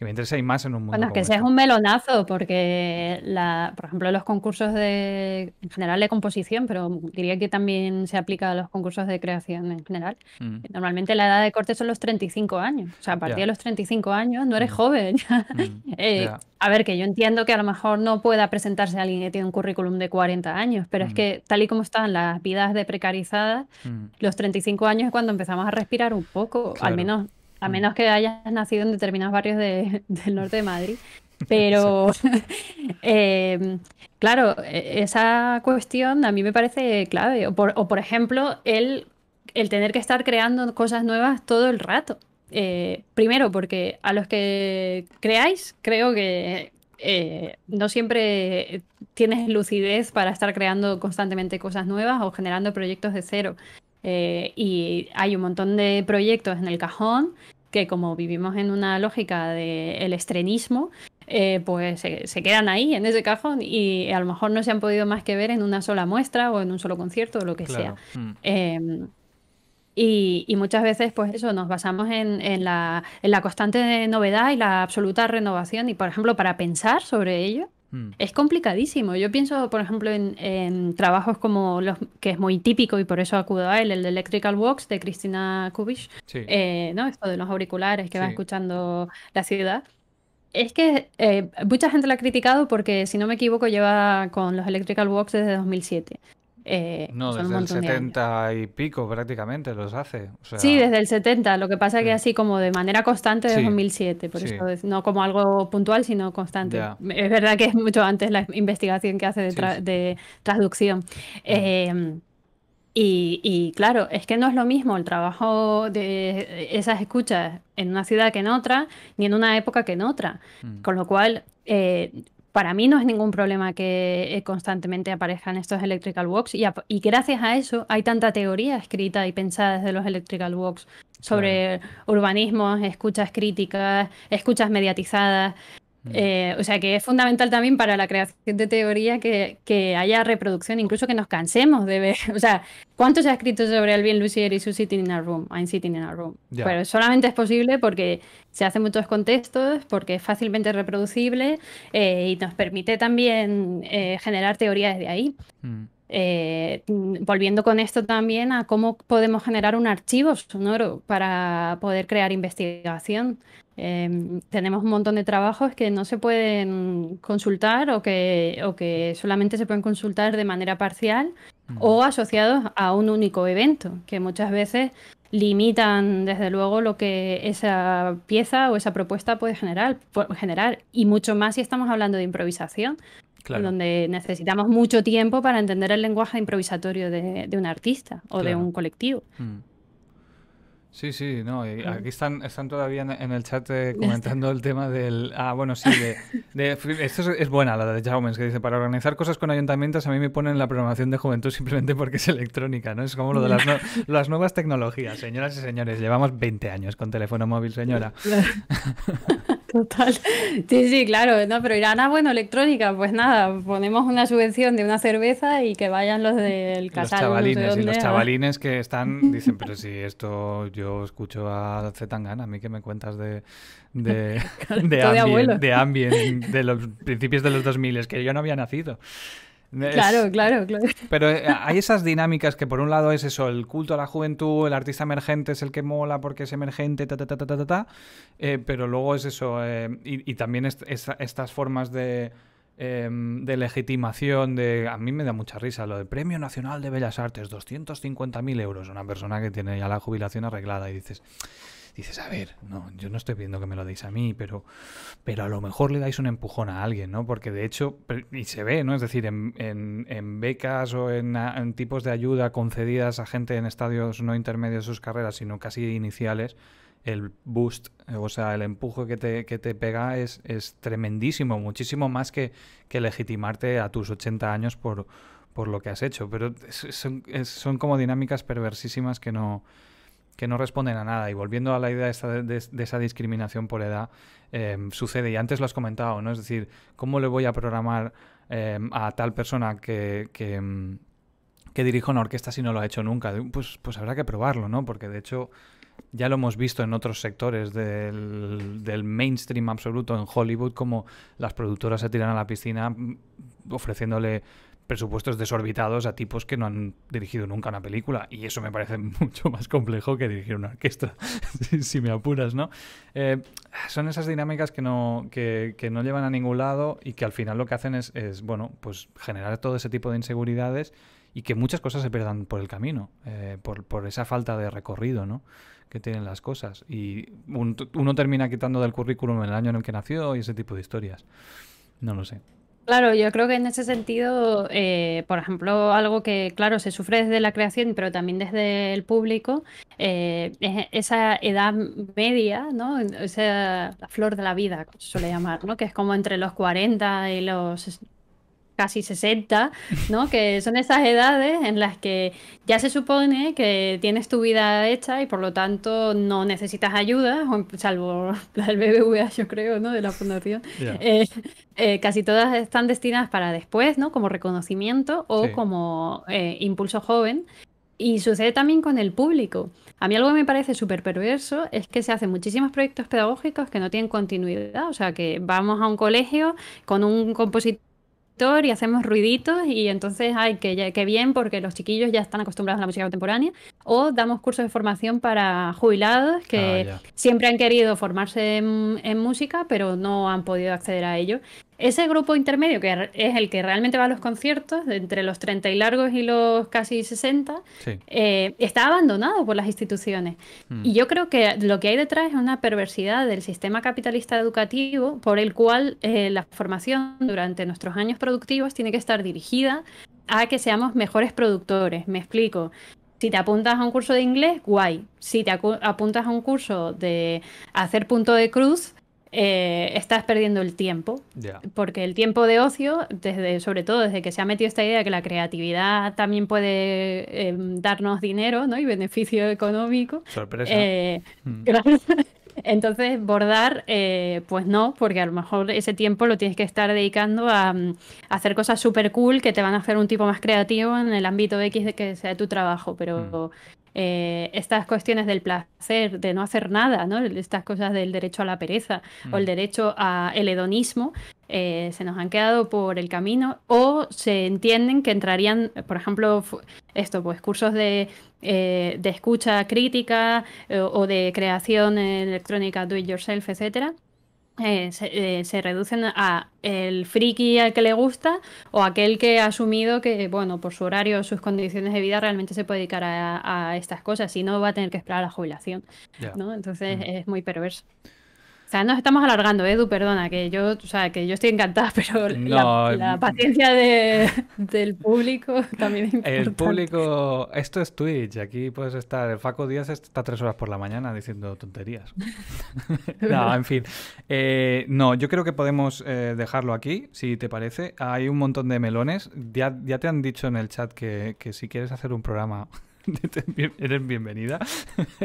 me interesa y más en un mundo. Bueno, que ese es este. un melonazo, porque, la, por ejemplo, los concursos de, en general de composición, pero diría que también se aplica a los concursos de creación en general. Mm. Normalmente la edad de corte son los 35 años. O sea, a partir de los 35 años no eres mm. joven. Mm. Eh, a ver, que yo entiendo que a lo mejor no pueda presentarse alguien que tiene un currículum de 40 años, pero es mm. que tal y como están las vidas de precarizadas, mm. los 35 años es cuando empezamos a respirar un poco, al menos a mm. menos que hayas nacido en determinados barrios del norte de Madrid. Pero, em, claro, e, esa cuestión a mí me parece clave. O por, ejemplo, el, el, tener que estar creando cosas nuevas todo el rato. Eh, primero, porque a los que creáis, creo que eh, no siempre tienes lucidez para estar creando constantemente cosas nuevas o generando proyectos de cero. Eh, y hay un montón de proyectos en el cajón que como vivimos en una lógica del estrenismo, eh, pues se, quedan ahí en ese cajón y a lo mejor no se han podido más que ver en una sola muestra o en un solo concierto o lo que sea. Mm. Em, y, muchas veces, pues eso, nos basamos en, la, constante novedad y la absoluta renovación. Y, por ejemplo, para pensar sobre ello, mm. es complicadísimo. Yo pienso, por ejemplo, en, trabajos como los que es muy típico y por eso acudo a él, el de Electrical Walks de Cristina Kubisch, eh, ¿no? Esto de los auriculares que va escuchando la ciudad. Es que eh, mucha gente la ha criticado porque, si no me equivoco, lleva con los Electrical Walks desde 2007. Eh, no, desde el 70 y pico prácticamente los hace. Sí, desde el 70. Lo que pasa es que así como de manera constante desde 2007. Por eso no como algo puntual, sino constante. Es verdad que es mucho antes la investigación que hace de, traducción. Em, y, claro, es que no es lo mismo el trabajo de esas escuchas en una ciudad que en otra, ni en una época que en otra. Mm. Con lo cual, eh, para mí no es ningún problema que eh, constantemente aparezcan estos electrical walks y, gracias a eso hay tanta teoría escrita y pensada desde los electrical walks sobre urbanismos, escuchas críticas, escuchas mediatizadas, Mm. Eh, o sea que es fundamental también para la creación de teoría que, haya reproducción, incluso que nos cansemos de ver. O sea, ¿cuánto se ha escrito sobre Alvin Lucier y su Sitting in a Room? I'm Sitting in a Room. Pero solamente es posible porque se hace en muchos contextos, porque es fácilmente reproducible eh, y nos permite también eh, generar teoría desde ahí. Mm. volviendo con esto también a cómo podemos generar un archivo sonoro para poder crear investigación. Em, tenemos un montón de trabajos que no se pueden consultar o que, o que solamente se pueden consultar de manera parcial o asociados a un único evento, que muchas veces limitan desde luego lo que esa pieza o esa propuesta puede generar, generar y mucho más si estamos hablando de improvisación, donde necesitamos mucho tiempo para entender el lenguaje improvisatorio de, un artista o de un colectivo. Mm. Sí, sí, no, eh, aquí están, están todavía en el chat eh, comentando el tema del... Ah, bueno, sí, de... esto es, buena la de Jaumens, que dice, para organizar cosas con ayuntamientos a mí me ponen la programación de juventud simplemente porque es electrónica, ¿no? Es como lo de las, las nuevas tecnologías, señoras y señores, llevamos 20 años con teléfono móvil, señora. Total. Sí, sí, claro. No, pero Irán, a bueno, electrónica, pues nada, ponemos una subvención de una cerveza y que vayan los del casal. Los chavalines, los chavalines que están, dicen, pero si esto yo escucho a Zetangana, a mí que me cuentas de, de, de, ambient, de, los principios de los 2000, es que yo no había nacido. Claro, claro, claro. Pero eh, hay esas dinámicas que por un lado es eso, el culto a la juventud, el artista emergente es el que mola porque es emergente, ta, ta, ta, ta, ta, ta, eh, pero luego es eso, eh, y, también estas formas em, de, legitimación, de a mí me da mucha risa lo del Premio Nacional de Bellas Artes, 250.000 euros, una persona que tiene ya la jubilación arreglada y dices dices, a ver, no, yo no estoy pidiendo que me lo deis a mí, pero, pero a lo mejor le dais un empujón a alguien, ¿no? Porque de hecho, y se ve, ¿no? Es decir, en, becas o en, tipos de ayuda concedidas a gente en estadios no intermedios de sus carreras, sino casi iniciales, el boost, o sea, el empuje que te, te pega es, es tremendísimo, muchísimo más que, que legitimarte a tus 80 años por por lo que has hecho, pero son, son como dinámicas perversísimas que no, que no responden a nada. Y volviendo a la idea de, esa discriminación por edad, em, sucede, y antes lo has comentado, ¿no? Es decir, ¿cómo le voy a programar em, a tal persona que, que, em, una orquesta si no lo ha hecho nunca? Pues, pues, habrá que probarlo, ¿no? Porque de hecho ya lo hemos visto en otros sectores del, mainstream absoluto en Hollywood, como las productoras se tiran a la piscina mm, ofreciéndole presupuestos desorbitados a tipos que no han dirigido nunca una película. Y eso me parece mucho más complejo que dirigir una orquesta, si, me apuras, ¿no? Eh, son esas dinámicas que no, que, no llevan a ningún lado y que al final lo que hacen es, es, bueno, pues generar todo ese tipo de inseguridades y que muchas cosas se pierdan por el camino, eh, por, esa falta de recorrido, ¿no? que tienen las cosas. Y uno termina quitando del currículum el año en el que nació y ese tipo de historias. No lo sé. Claro, yo creo que en ese sentido, eh, por ejemplo, algo que, claro, se sufre desde la creación, pero también desde el público, eh, es esa edad media, ¿no? Esa la flor de la vida, se suele llamar, ¿no? Que es como entre los 40 y los casi 60, ¿no? que son esas edades en las que ya se supone que tienes tu vida hecha y por lo tanto no necesitas ayuda, salvo la del BBVA, yo creo, ¿no? de la fundación. Eh, eh, casi todas están destinadas para después, ¿no? como reconocimiento o como eh, impulso joven. Y sucede también con el público. A mí algo que me parece súper perverso es que se hacen muchísimos proyectos pedagógicos que no tienen continuidad. O sea, que vamos a un colegio con un compositor y hacemos ruiditos y entonces, ay, que, bien porque los chiquillos ya están acostumbrados a la música contemporánea. O damos cursos de formación para jubilados que ah, siempre han querido formarse en, música, pero no han podido acceder a ello. Ese grupo intermedio, que es el que realmente va a los conciertos, entre los 30 y largos y los casi 60, eh, está abandonado por las instituciones. Hmm. Y yo creo que lo que hay detrás es una perversidad del sistema capitalista educativo por el cual eh, la formación durante nuestros años productivos tiene que estar dirigida a que seamos mejores productores. Me explico. Si te apuntas a un curso de inglés, guay. Si te apuntas a un curso de hacer punto de cruz, eh, estás perdiendo el tiempo. Porque el tiempo de ocio, desde, sobre todo desde que se ha metido esta idea de que la creatividad también puede em, darnos dinero ¿no? y beneficio económico. Sorpresa. Eh, mm. Entonces, bordar, eh, pues no, porque a lo mejor ese tiempo lo tienes que estar dedicando a, mm, hacer cosas súper cool que te van a hacer un tipo más creativo en el ámbito X de que sea tu trabajo, pero mm. Eh, estas cuestiones del placer, de no hacer nada, estas cosas del derecho a la pereza o el mm. derecho al hedonismo, eh, se nos han quedado por el camino o se entienden que entrarían, por ejemplo, esto, pues cursos de, eh, de escucha crítica o de creación electrónica do it yourself, etcétera, eh, eh, se, reducen a el friki al que le gusta o aquel que ha asumido que, bueno, por su horario o sus condiciones de vida realmente se puede dedicar a, estas cosas y no va a tener que esperar a la jubilación, ¿no? Entonces mm. es muy perverso sea, nos estamos alargando, Edu, perdona, que yo, sea, que yo estoy encantada, pero la, mm. paciencia del público también es El público, esto es Twitch, aquí puedes estar, el Faco Díaz está tres horas por la mañana diciendo tonterías. no, en fin. Eh, no, yo creo que podemos eh, dejarlo aquí, si te parece. Hay un montón de melones. Ya, ya te han dicho en el chat que, que si quieres hacer un programa eres bienvenida.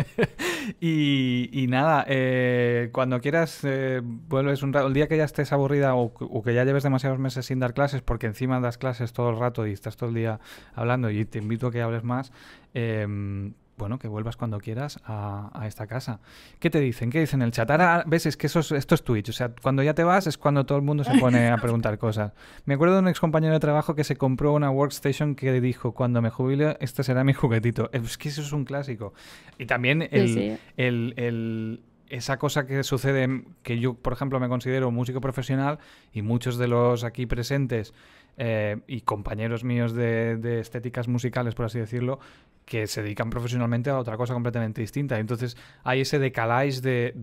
y, nada, eh, cuando quieras, eh, vuelves un rato. El día que ya estés aburrida o, que ya lleves demasiados meses sin dar clases, porque encima das clases todo el rato y estás todo el día hablando y te invito a que hables más, em, bueno, que vuelvas cuando quieras a, esta casa. ¿Qué te dicen? ¿Qué dicen el chat? A ves, es que eso esto es Twitch. O sea, cuando ya te vas es cuando todo el mundo se pone a preguntar cosas. Me acuerdo de un ex compañero de trabajo que se compró una workstation que dijo, cuando me jubile, este será mi juguetito. Eh, es que eso es un clásico. Y también el, esa cosa que sucede, que yo, por ejemplo, me considero músico profesional y muchos de los aquí presentes eh, y compañeros míos de, estéticas musicales, por así decirlo, que se dedican profesionalmente a otra cosa completamente distinta. Entonces hay ese decaláis de,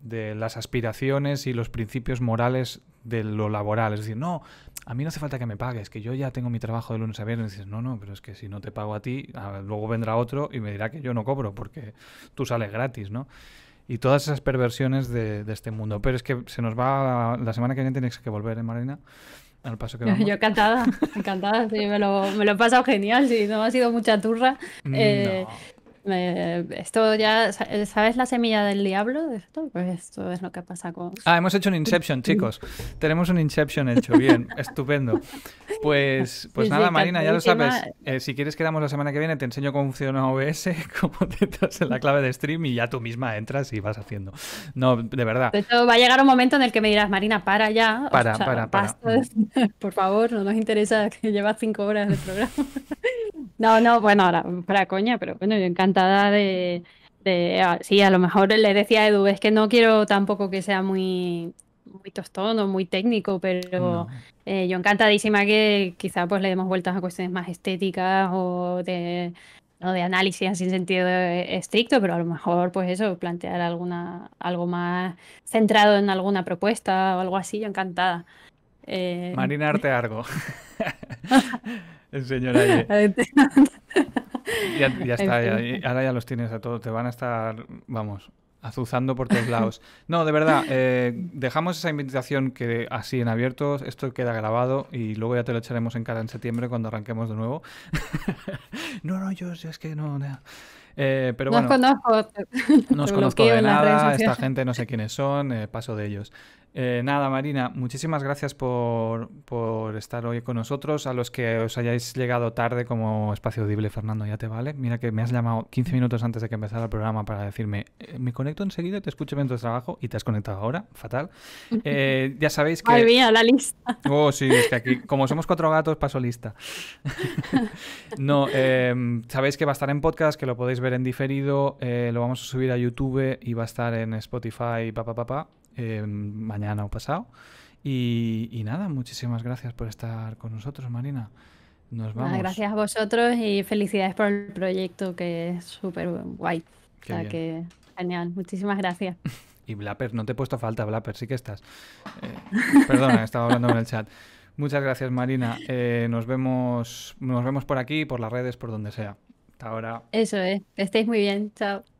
de, las aspiraciones y los principios morales de lo laboral. Es decir, no, a mí no hace falta que me pagues, que yo ya tengo mi trabajo de lunes a viernes. dices, no, no, pero es que si no te pago a ti, luego vendrá otro y me dirá que yo no cobro porque tú sales gratis, ¿no? Y todas esas perversiones de, este mundo. Pero es que se nos va, la semana que viene tienes que volver, ¿eh, Marina? Yo encantada, encantada, me, lo, me, lo, he pasado genial, sí, no ha sido mucha turra. Eh, eh, esto ya, ¿sabes la semilla del diablo de esto? Pues esto es lo que pasa con... Ah, hemos hecho un Inception, chicos. Tenemos un Inception hecho, bien, estupendo. Pues, pues nada, Marina, ya lo sabes. Eh, si quieres quedamos la semana que viene, te enseño cómo funciona OBS, cómo te entras en la clave de stream y ya tú misma entras y vas haciendo. No, de verdad. va a llegar un momento en el que me dirás, Marina, para ya. Para, para, para. Por favor, no nos interesa que llevas cinco horas de programa. no, no, bueno, ahora, para coña, pero bueno, yo encanto de, ah, sí, a lo mejor le decía a Edu, es que no quiero tampoco que sea muy, muy tostón o muy técnico, pero eh, yo encantadísima que quizá pues le demos vueltas a cuestiones más estéticas o de, de análisis sin sentido estricto, pero a lo mejor pues eso, plantear alguna, algo más centrado en alguna propuesta o algo así, yo encantada. Eh... Marina Arteargo. El Ya, está, ya, ahora ya los tienes a todos, te van a estar, vamos, azuzando por todos lados. No, de verdad, eh, dejamos esa invitación que así en abiertos, esto queda grabado y luego ya te lo echaremos en cara en septiembre cuando arranquemos de nuevo. no, no, yo, es que no. Eh, no bueno, conozco. No os conozco de nada, esta gente no sé quiénes son, eh, paso de ellos. Eh, nada, Marina, muchísimas gracias por, por, estar hoy con nosotros. A los que os hayáis llegado tarde como espacio audible, Fernando, ya te vale. Mira que me has llamado 15 minutos antes de que empezara el programa para decirme, me conecto enseguida, te escucho mientras trabajo y te has conectado ahora, fatal. ya sabéis que... Ay, la lista. Oh, sí, es aquí, como somos cuatro gatos, paso lista. no, sabéis que va a estar en podcast, que lo podéis ver en diferido, eh, lo vamos a subir a YouTube y va a estar en Spotify, papá, papá, eh, mañana o pasado. Y, nada, muchísimas gracias por estar con nosotros, Marina. Nos vamos. gracias a vosotros y felicidades por el proyecto que es súper guay. que genial, muchísimas gracias. Y Blapper, no te he puesto falta, Blapper, sí que estás. Eh, perdona, estaba hablando en el chat. Muchas gracias, Marina. nos, vemos, nos vemos por aquí, por las redes, por donde sea ahora. Eso es. Estéis muy bien. Chao.